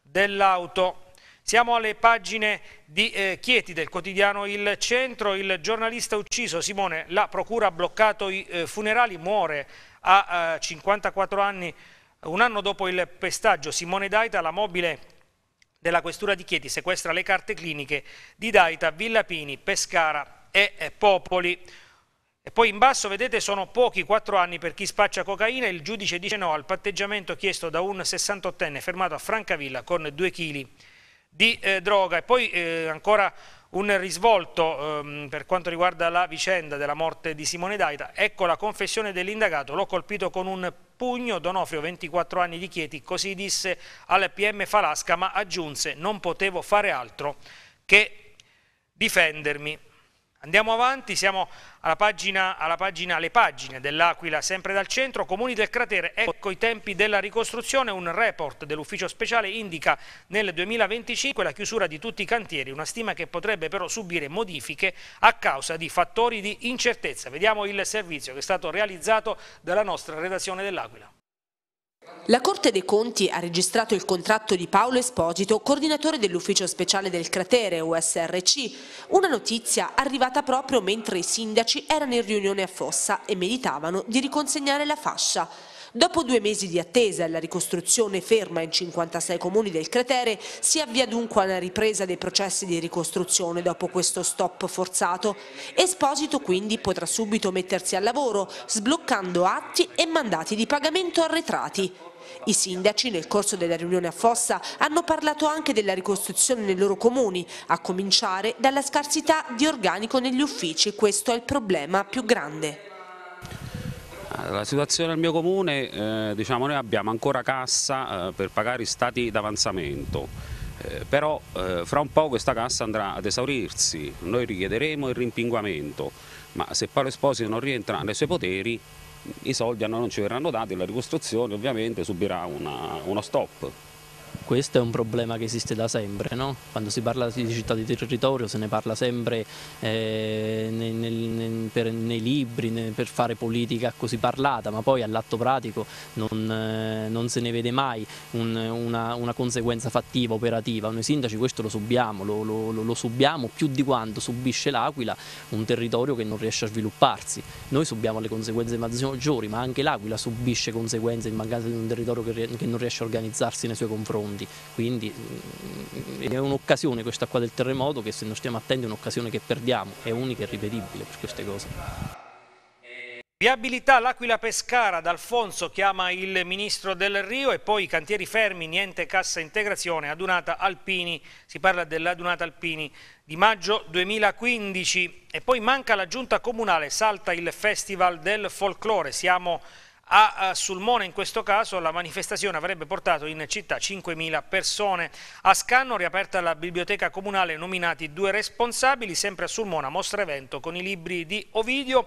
dell'auto. Siamo alle pagine di eh, Chieti del quotidiano Il Centro, il giornalista ucciso Simone, la procura ha bloccato i eh, funerali, muore a eh, 54 anni un anno dopo il pestaggio. Simone Daita, la mobile della Questura di Chieti sequestra le carte cliniche di Daita, Villapini, Pescara e eh, Popoli. E poi in basso, vedete, sono pochi 4 anni per chi spaccia cocaina. Il giudice dice no al patteggiamento chiesto da un 68enne fermato a Francavilla con 2 kg di eh, droga. E poi eh, ancora un risvolto ehm, per quanto riguarda la vicenda della morte di Simone Daita, ecco la confessione dell'indagato, l'ho colpito con un pugno, Donofrio 24 anni di Chieti, così disse al PM Falasca ma aggiunse non potevo fare altro che difendermi. Andiamo avanti, siamo alla pagina, alla pagina, alle pagine dell'Aquila, sempre dal centro, comuni del cratere, ecco i tempi della ricostruzione, un report dell'ufficio speciale indica nel 2025 la chiusura di tutti i cantieri, una stima che potrebbe però subire modifiche a causa di fattori di incertezza. Vediamo il servizio che è stato realizzato dalla nostra redazione dell'Aquila. La Corte dei Conti ha registrato il contratto di Paolo Esposito, coordinatore dell'ufficio speciale del cratere USRC, una notizia arrivata proprio mentre i sindaci erano in riunione a Fossa e meditavano di riconsegnare la fascia. Dopo due mesi di attesa e la ricostruzione ferma in 56 comuni del cratere, si avvia dunque una ripresa dei processi di ricostruzione dopo questo stop forzato. Esposito quindi potrà subito mettersi al lavoro, sbloccando atti e mandati di pagamento arretrati. I sindaci nel corso della riunione a Fossa hanno parlato anche della ricostruzione nei loro comuni, a cominciare dalla scarsità di organico negli uffici, questo è il problema più grande. La situazione al mio comune, eh, diciamo noi abbiamo ancora cassa eh, per pagare i stati d'avanzamento, eh, però eh, fra un po' questa cassa andrà ad esaurirsi, noi richiederemo il rimpinguamento, ma se Paolo Esposito non rientra nei suoi poteri i soldi non ci verranno dati e la ricostruzione ovviamente subirà una, uno stop. Questo è un problema che esiste da sempre, no? quando si parla di città di territorio se ne parla sempre eh, nei, nei, per, nei, libri, ne, per fare politica così parlata, ma poi all'atto pratico non, eh, non, se ne vede mai un, una, una, conseguenza fattiva, operativa. Noi sindaci questo lo subiamo, lo, lo, lo subiamo più di quanto subisce l'Aquila un territorio che non riesce a svilupparsi. Noi subiamo le conseguenze maggiori, ma anche l'Aquila subisce conseguenze in mancanza di un territorio che, che non riesce a organizzarsi nei suoi confronti fronti, quindi mm, è un'occasione questa qua del terremoto che se non stiamo attenti è un'occasione che perdiamo, è unica e ripetibile per queste cose. Viabilità L'Aquila Pescara, D'Alfonso chiama il ministro del Rio e poi i cantieri fermi, niente cassa integrazione, adunata Alpini, si parla dell'adunata Alpini di maggio 2015 e poi manca la giunta comunale, salta il festival del folklore, siamo a Sulmone in questo caso la manifestazione avrebbe portato in città 5.000 persone. A Scanno riaperta la biblioteca comunale nominati due responsabili, sempre a Sulmona mostra evento con i libri di Ovidio.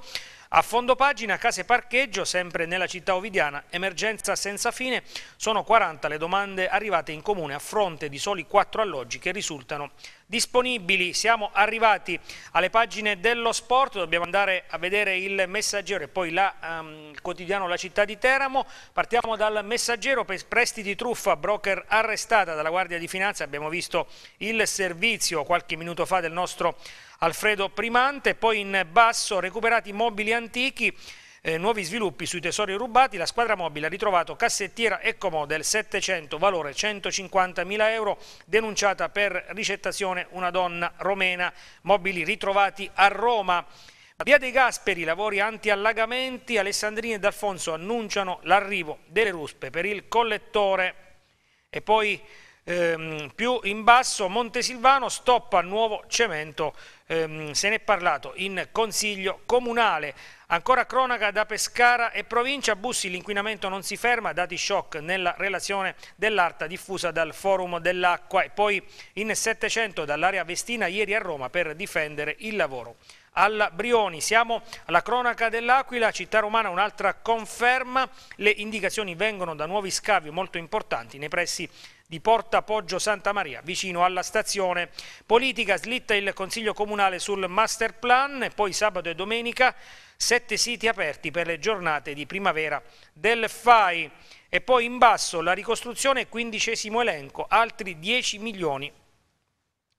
A fondo pagina, case parcheggio, sempre nella città ovidiana, emergenza senza fine, sono 40 le domande arrivate in comune a fronte di soli 4 alloggi che risultano disponibili. Siamo arrivati alle pagine dello sport, dobbiamo andare a vedere il messaggero e poi la, um, quotidiano La città di Teramo. Partiamo dal messaggero per prestiti truffa, broker arrestata dalla Guardia di Finanza, abbiamo visto il servizio qualche minuto fa del nostro Alfredo Primante, poi in basso recuperati mobili antichi, eh, nuovi sviluppi sui tesori rubati, la squadra mobile ha ritrovato cassettiera Ecomodel 700 valore 150.000 euro denunciata per ricettazione una donna romena, mobili ritrovati a Roma. Via dei Gasperi, lavori anti-allagamenti, Alessandrini ed Alfonso annunciano l'arrivo delle ruspe per il collettore e poi ehm, più in basso Montesilvano stoppa nuovo cemento ehm, se ne è parlato in Consiglio Comunale. Ancora cronaca da Pescara e provincia, Bussi l'inquinamento non si ferma, dati shock nella relazione dell'Arta diffusa dal Forum dell'Acqua e poi in 700 dall'area Vestina ieri a Roma per difendere il lavoro alla Brioni. Siamo alla cronaca dell'Aquila, città romana, un'altra conferma. Le indicazioni vengono da nuovi scavi molto importanti nei pressi di Porta Poggio Santa Maria, vicino alla stazione politica. Slitta il Consiglio Comunale sul master plan e poi sabato e domenica sette siti aperti per le giornate di primavera del FAI. E poi in basso la ricostruzione, quindicesimo elenco, altri 10 milioni.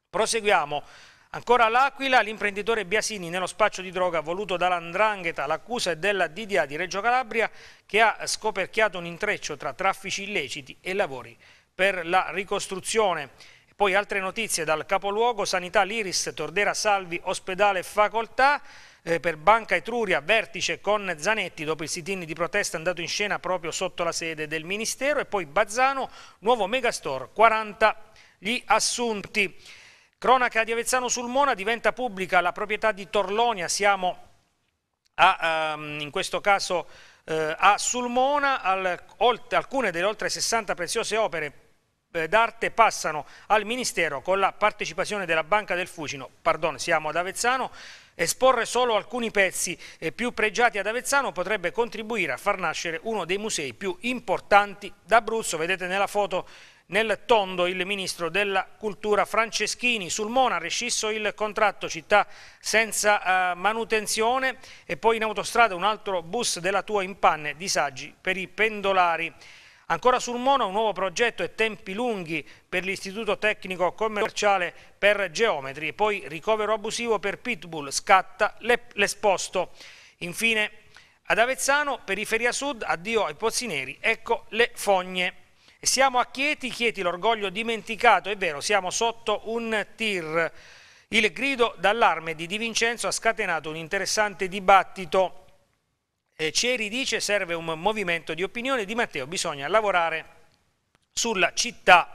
Proseguiamo. Ancora l'Aquila, l'imprenditore Biasini nello spaccio di droga voluto dall'Andrangheta, l'accusa è della DDA di Reggio Calabria che ha scoperchiato un intreccio tra traffici illeciti e lavori per la ricostruzione. Poi altre notizie dal capoluogo, Sanità Liris, Tordera Salvi, Ospedale Facoltà, eh, per Banca Etruria, vertice con Zanetti dopo il sit-in di protesta andato in scena proprio sotto la sede del Ministero e poi Bazzano, nuovo megastore, 40 gli assunti. Cronaca di Avezzano Sulmona, diventa pubblica la proprietà di Torlonia, siamo a, um, in questo caso eh, a Sulmona, al, alcune delle oltre 60 preziose opere eh, d'arte passano al Ministero con la partecipazione della Banca del Fucino, pardon, siamo ad Avezzano, Esporre solo alcuni pezzi eh, più pregiati ad Avezzano potrebbe contribuire a far nascere uno dei musei più importanti d'Abruzzo. Vedete nella foto nel tondo il ministro della cultura Franceschini. Sul Mona rescisso il contratto città senza eh, manutenzione e poi in autostrada un altro bus della tua in panne, disagi per i pendolari. Ancora sul Mona un nuovo progetto e tempi lunghi per l'Istituto Tecnico Commerciale per Geometri, poi ricovero abusivo per Pitbull, scatta l'esposto. Infine ad Avezzano, periferia sud, addio ai pozzi neri, ecco le fogne. siamo a Chieti, Chieti l'orgoglio dimenticato, è vero, siamo sotto un tir. Il grido d'allarme di Di Vincenzo ha scatenato un interessante dibattito eh, Ceri dice serve un movimento di opinione di Matteo, bisogna lavorare sulla città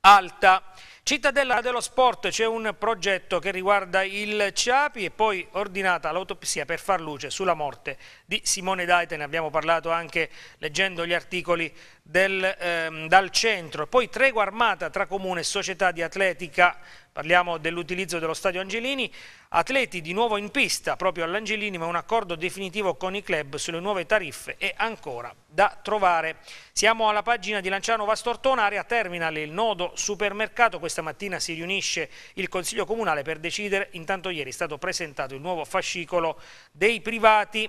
alta. Cittadella dello Sport c'è un progetto che riguarda il Ciapi e poi ordinata l'autopsia per far luce sulla morte di Simone Daite, ne abbiamo parlato anche leggendo gli articoli del, ehm, dal centro, poi tregua armata tra comune e società di atletica, parliamo dell'utilizzo dello stadio Angelini, atleti di nuovo in pista proprio all'Angelini ma un accordo definitivo con i club sulle nuove tariffe è ancora da trovare. Siamo alla pagina di Lanciano Vastortona, area terminal, il nodo supermercato, questa mattina si riunisce il Consiglio Comunale per decidere, intanto ieri è stato presentato il nuovo fascicolo dei privati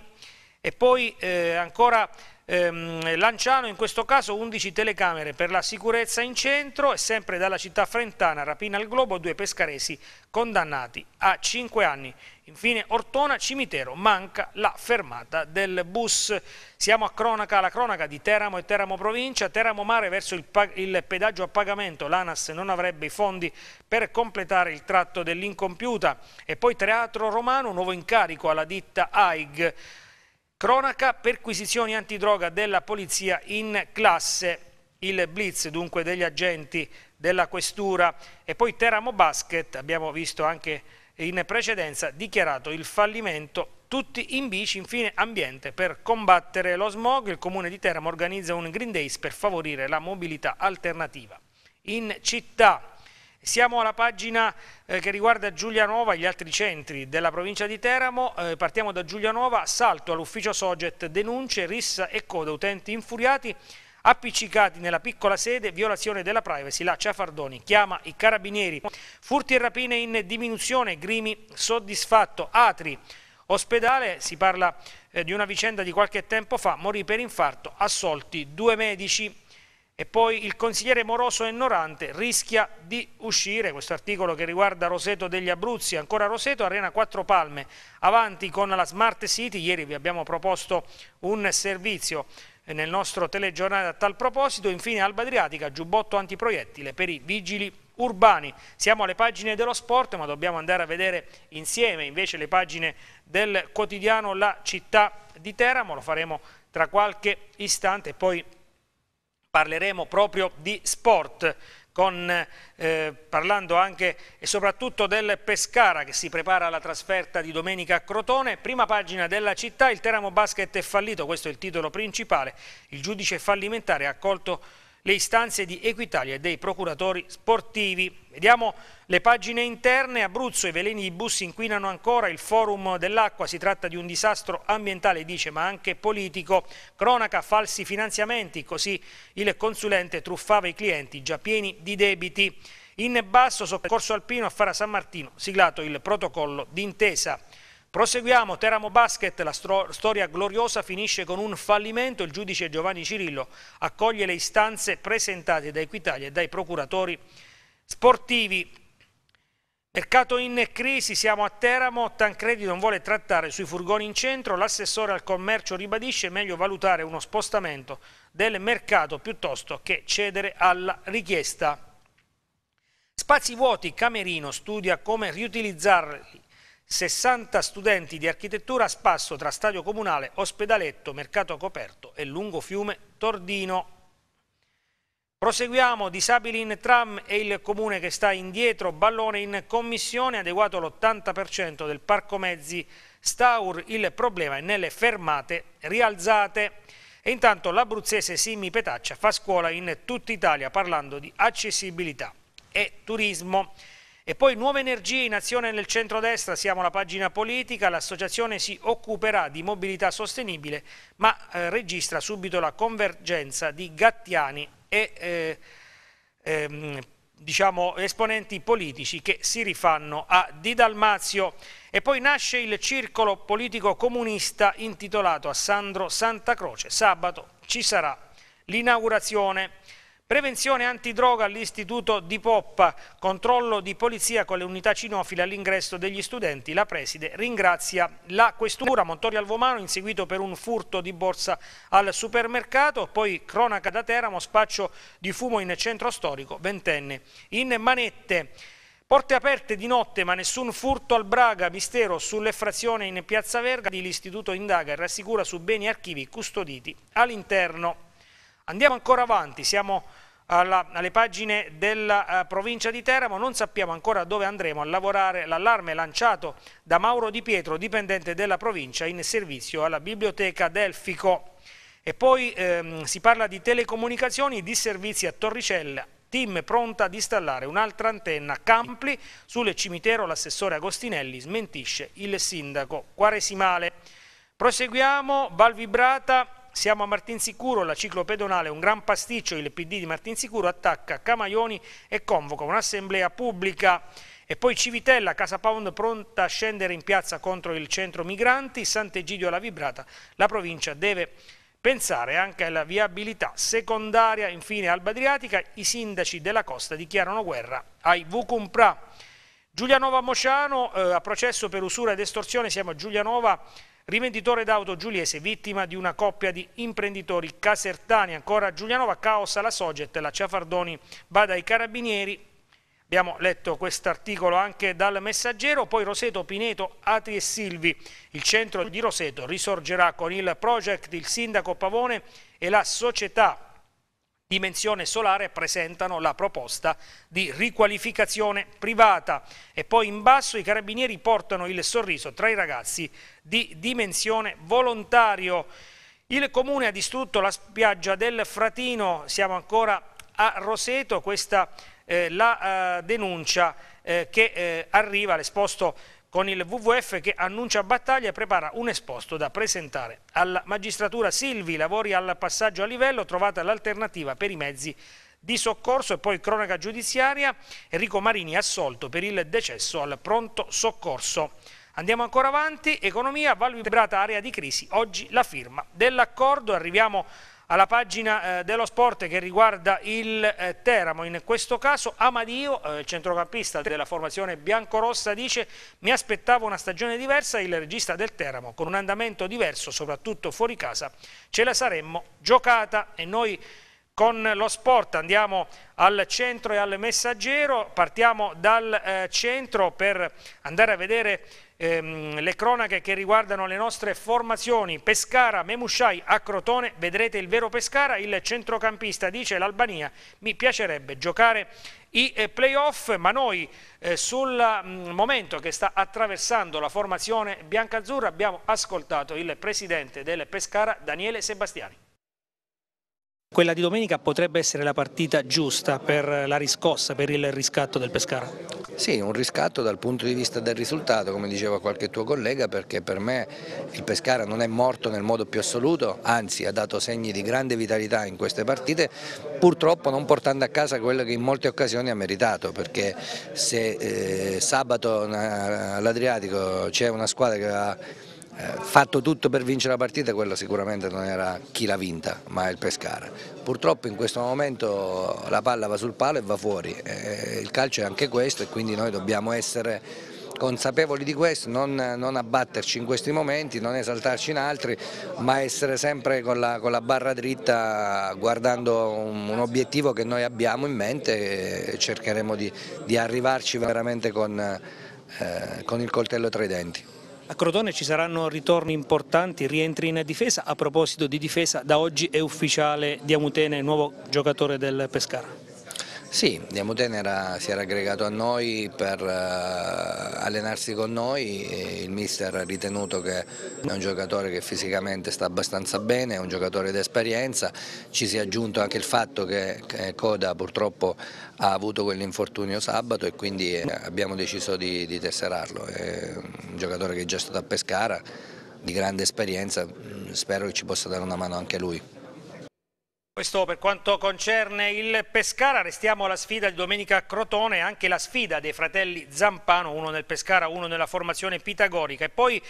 e poi eh, ancora Ehm, Lanciano in questo caso 11 telecamere per la sicurezza in centro e sempre dalla città frentana rapina al globo due pescaresi condannati a 5 anni. Infine Ortona Cimitero manca la fermata del bus. Siamo a cronaca, alla cronaca di Teramo e Teramo Provincia. Teramo Mare verso il, il pedaggio a pagamento. L'ANAS non avrebbe i fondi per completare il tratto dell'incompiuta. E poi Teatro Romano, nuovo incarico alla ditta AIG. Cronaca, perquisizioni antidroga della polizia in classe, il blitz dunque degli agenti della questura e poi Teramo Basket, abbiamo visto anche in precedenza, dichiarato il fallimento tutti in bici, infine ambiente. Per combattere lo smog il comune di Teramo organizza un Green Days per favorire la mobilità alternativa. In città siamo alla pagina eh, che riguarda Giulianova e gli altri centri della provincia di Teramo. Eh, partiamo da Giulianova, salto all'ufficio Soget, denunce, rissa e coda, utenti infuriati, appiccicati nella piccola sede, violazione della privacy, la Ciafardoni chiama i carabinieri, furti e rapine in diminuzione, Grimi soddisfatto, Atri ospedale, si parla eh, di una vicenda di qualche tempo fa, morì per infarto, assolti due medici. E poi il consigliere moroso e ignorante rischia di uscire, questo articolo che riguarda Roseto degli Abruzzi, ancora Roseto, Arena 4 Palme, avanti con la Smart City, ieri vi abbiamo proposto un servizio nel nostro telegiornale a tal proposito, infine Alba Adriatica, giubbotto antiproiettile per i vigili urbani. Siamo alle pagine dello sport ma dobbiamo andare a vedere insieme invece le pagine del quotidiano La Città di Teramo, lo faremo tra qualche istante e poi parleremo proprio di sport, con, eh, parlando anche e soprattutto del Pescara che si prepara alla trasferta di domenica a Crotone. Prima pagina della città, il Teramo Basket è fallito, questo è il titolo principale. Il giudice fallimentare ha accolto le istanze di Equitalia e dei procuratori sportivi. Vediamo le pagine interne. Abruzzo e bus inquinano ancora il forum dell'acqua. Si tratta di un disastro ambientale, dice, ma anche politico. Cronaca, falsi finanziamenti. Così il consulente truffava i clienti già pieni di debiti. In basso, soccorso alpino a Fara San Martino, siglato il protocollo d'intesa. Proseguiamo, Teramo Basket, la storia gloriosa finisce con un fallimento, il giudice Giovanni Cirillo accoglie le istanze presentate da Equitalia e dai procuratori sportivi. Mercato in crisi, siamo a Teramo, Tancredi non vuole trattare sui furgoni in centro, l'assessore al commercio ribadisce meglio valutare uno spostamento del mercato piuttosto che cedere alla richiesta. Spazi vuoti, Camerino studia come riutilizzarli 60 studenti di architettura a spasso tra stadio comunale, ospedaletto, mercato coperto e lungo fiume Tordino. Proseguiamo, disabili in tram e il comune che sta indietro, Ballone in commissione, adeguato l'80% del parco mezzi Staur, il problema è nelle fermate rialzate. E intanto l'abruzzese Simmi Petaccia fa scuola in tutta Italia parlando di accessibilità e turismo. E poi Nuove Energie in azione nel centro-destra, siamo alla pagina politica, l'associazione si occuperà di mobilità sostenibile ma eh, registra subito la convergenza di Gattiani e eh, ehm, diciamo, esponenti politici che si rifanno a Di Dalmazio. E poi nasce il circolo politico comunista intitolato a Sandro Santa Croce. Sabato ci sarà l'inaugurazione. Prevenzione antidroga all'Istituto di Poppa, controllo di polizia con le unità cinofile all'ingresso degli studenti. La preside ringrazia la questura Montori Alvomano, inseguito per un furto di borsa al supermercato. Poi cronaca da Teramo, spaccio di fumo in centro storico, ventenne. In manette. Porte aperte di notte ma nessun furto al Braga, mistero sull'effrazione in Piazza Verga, l'istituto indaga e rassicura su beni archivi custoditi all'interno Andiamo ancora avanti, siamo alla, alle pagine della uh, provincia di Teramo, non sappiamo ancora dove andremo a lavorare l'allarme lanciato da Mauro Di Pietro, dipendente della provincia, in servizio alla Biblioteca Delfico. E poi ehm, si parla di telecomunicazioni, di servizi a Torricella, team pronta ad installare un'altra antenna a Campli, sul cimitero l'assessore Agostinelli smentisce il sindaco Quaresimale. Proseguiamo, Valvibrata siamo a Martinsicuro, la ciclo pedonale, un gran pasticcio, il PD di Martinsicuro attacca Camaioni e convoca un'assemblea pubblica. E poi Civitella, Casa Pound pronta a scendere in piazza contro il centro migranti, Sant'Egidio alla Vibrata, la provincia deve pensare anche alla viabilità secondaria. Infine Alba Adriatica, i sindaci della costa dichiarano guerra ai Vucumpra. Giulianova Mociano, eh, a processo per usura ed estorsione, siamo a Giulianova Mociano. Rivenditore d'auto giuliese, vittima di una coppia di imprenditori casertani. Ancora Giulianova, caos la Soget, la Ciafardoni bada ai carabinieri. Abbiamo letto quest'articolo anche dal Messaggero, poi Roseto, Pineto, Atri e Silvi. Il centro di Roseto risorgerà con il project, il sindaco Pavone e la società dimensione solare presentano la proposta di riqualificazione privata e poi in basso i carabinieri portano il sorriso tra i ragazzi di dimensione volontario. Il comune ha distrutto la spiaggia del Fratino, siamo ancora a Roseto, questa eh, la eh, denuncia eh, che eh, arriva all'esposto con il WWF che annuncia battaglia e prepara un esposto da presentare alla magistratura. Silvi, lavori al passaggio a livello, trovata l'alternativa per i mezzi di soccorso e poi cronaca giudiziaria, Enrico Marini assolto per il decesso al pronto soccorso. Andiamo ancora avanti, economia, valvibrata area di crisi, oggi la firma dell'accordo, arriviamo a alla pagina eh, dello sport che riguarda il eh, Teramo, in questo caso Amadio, eh, centrocampista della formazione biancorossa, dice mi aspettavo una stagione diversa, il regista del Teramo con un andamento diverso, soprattutto fuori casa, ce la saremmo giocata e noi con lo sport andiamo al centro e al messaggero, partiamo dal eh, centro per andare a vedere ehm, le cronache che riguardano le nostre formazioni, Pescara, Memusciai, a Crotone, vedrete il vero Pescara, il centrocampista dice l'Albania, mi piacerebbe giocare i eh, playoff, ma noi eh, sul mh, mm, momento che sta attraversando la formazione biancazzurra abbiamo ascoltato il presidente del Pescara, Daniele Sebastiani. Quella di domenica potrebbe essere la partita giusta per la riscossa, per il riscatto del Pescara? Sì, un riscatto dal punto di vista del risultato, come diceva qualche tuo collega, perché per me il Pescara non è morto nel modo più assoluto, anzi ha dato segni di grande vitalità in queste partite, purtroppo non portando a casa quello che in molte occasioni ha meritato, perché se eh, sabato eh, all'Adriatico c'è una squadra che ha eh, fatto tutto per vincere la partita, quella sicuramente non era chi l'ha vinta, ma il Pescara. Purtroppo in questo momento la palla va sul palo e va fuori, eh, il calcio è anche questo e quindi noi dobbiamo essere consapevoli di questo, non, non abbatterci in questi momenti, non esaltarci in altri, ma essere sempre con la, con la barra dritta guardando un, un, obiettivo che noi abbiamo in mente e cercheremo di, di arrivarci veramente con, eh, con il coltello tra i denti. A Crotone ci saranno ritorni importanti, rientri in difesa. A proposito di difesa, da oggi è ufficiale Diamutene, nuovo giocatore del Pescara. Sì, Diamoten era, si era aggregato a noi per eh, allenarsi con noi, il mister ha ritenuto che è un giocatore che fisicamente sta abbastanza bene, è un giocatore d'esperienza, ci si è aggiunto anche il fatto che, Coda purtroppo ha avuto quell'infortunio sabato e quindi eh, abbiamo deciso di, di tesserarlo, è un giocatore che è già stato a Pescara, di grande esperienza, mm, spero che ci possa dare una mano anche lui. Questo per quanto concerne il Pescara, restiamo alla sfida di domenica Crotone, anche la sfida dei fratelli Zampano, uno nel Pescara, uno nella formazione pitagorica. E poi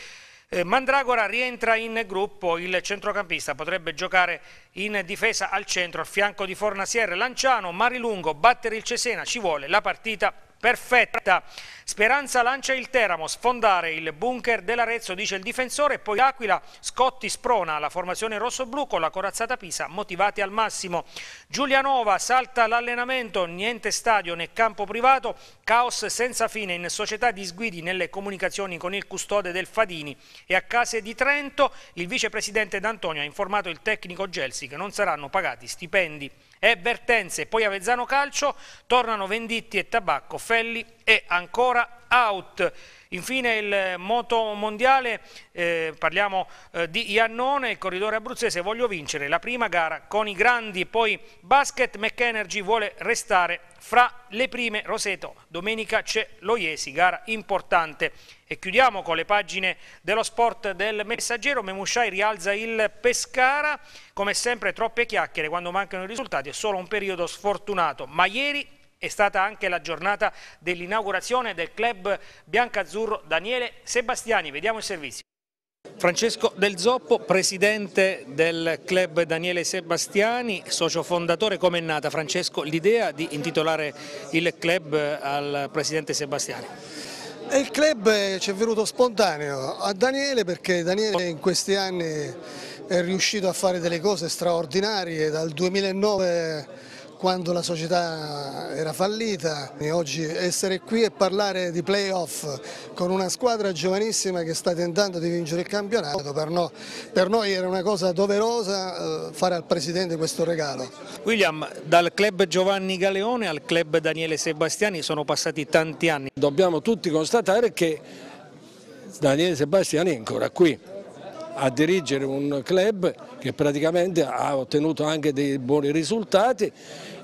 eh, Mandragora rientra in gruppo, il centrocampista potrebbe giocare in difesa al centro, a fianco di Fornasier, Lanciano, Marilungo, battere il Cesena, ci vuole la partita perfetta. Speranza lancia il Teramo, sfondare il bunker dell'Arezzo, dice il difensore, poi l'Aquila, Scotti sprona la formazione rosso-blu con la corazzata Pisa, motivati al massimo. Giulianova salta l'allenamento, niente stadio né campo privato, caos senza fine in società di sguidi nelle comunicazioni con il custode del Fadini e a Case di Trento il vicepresidente D'Antonio ha informato il tecnico Gelsi che non saranno pagati stipendi e Bertenze, poi Avezzano Calcio, tornano Venditti e Tabacco, Felli e ancora out. Infine il moto mondiale, eh, parliamo eh, di Iannone, il corridore abruzzese, voglio vincere la prima gara con i grandi, poi basket, McEnergy vuole restare fra le prime Roseto, domenica c'è l'Oiesi, gara importante. E chiudiamo con le pagine dello sport del messaggero, Memushai rialza il Pescara, come sempre troppe chiacchiere quando mancano i risultati, è solo un periodo sfortunato, ma ieri è stata anche la giornata dell'inaugurazione del club biancazzurro Daniele Sebastiani. Vediamo il servizio. Francesco Del Zoppo, presidente del club Daniele Sebastiani, socio fondatore. Come è nata Francesco l'idea di intitolare il club al presidente Sebastiani? Il club eh, ci è venuto spontaneo a Daniele perché Daniele in questi anni è riuscito a fare delle cose straordinarie, dal 2009 quando la società era fallita. E oggi essere qui e parlare di playoff con una squadra giovanissima che sta tentando di vincere il campionato, per, no, per noi era una cosa doverosa eh, fare al Presidente questo regalo. William, dal club Giovanni Galeone al club Daniele Sebastiani sono passati tanti anni. Dobbiamo tutti constatare che Daniele Sebastiani è ancora qui a dirigere un club che praticamente ha ottenuto anche dei buoni risultati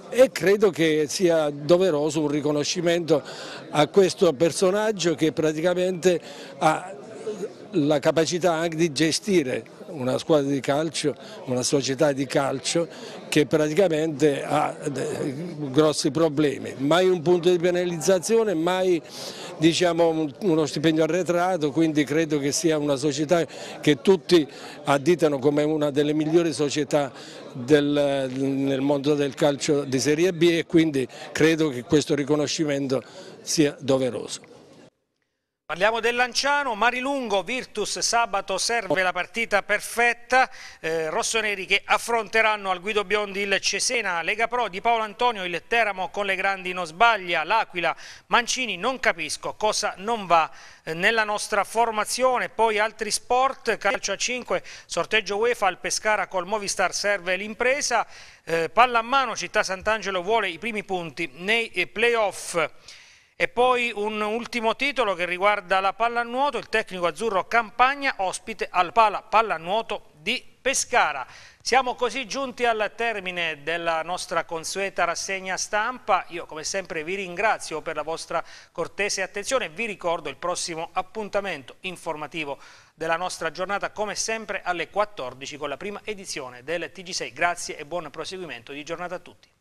e credo che sia doveroso un riconoscimento a questo personaggio che praticamente ha la capacità anche di gestire una squadra di calcio, una società di calcio che praticamente ha eh, grossi problemi, mai un punto di penalizzazione, mai diciamo, uno stipendio arretrato, quindi credo che sia una società che tutti additano come una delle migliori società del, nel mondo del calcio di Serie B e quindi credo che questo riconoscimento sia doveroso. Parliamo del Lanciano, Marilungo, Virtus, sabato serve la partita perfetta, eh, rossoneri che affronteranno al Guido Biondi il Cesena, Lega Pro di Paolo Antonio, il Teramo con le grandi non sbaglia, l'Aquila, Mancini, non capisco cosa non va eh, nella nostra formazione, poi altri sport, calcio a 5, sorteggio UEFA, al Pescara col Movistar serve l'impresa, eh, palla a mano, Città Sant'Angelo vuole i primi punti nei eh, playoff. E poi un ultimo titolo che riguarda la pallanuoto, il tecnico azzurro Campagna ospite al Pala Pallanuoto di Pescara. Siamo così giunti al termine della nostra consueta rassegna stampa. Io come sempre vi ringrazio per la vostra cortese attenzione. Vi ricordo il prossimo appuntamento informativo della nostra giornata come sempre alle 14 con la prima edizione del TG6. Grazie e buon proseguimento di giornata a tutti.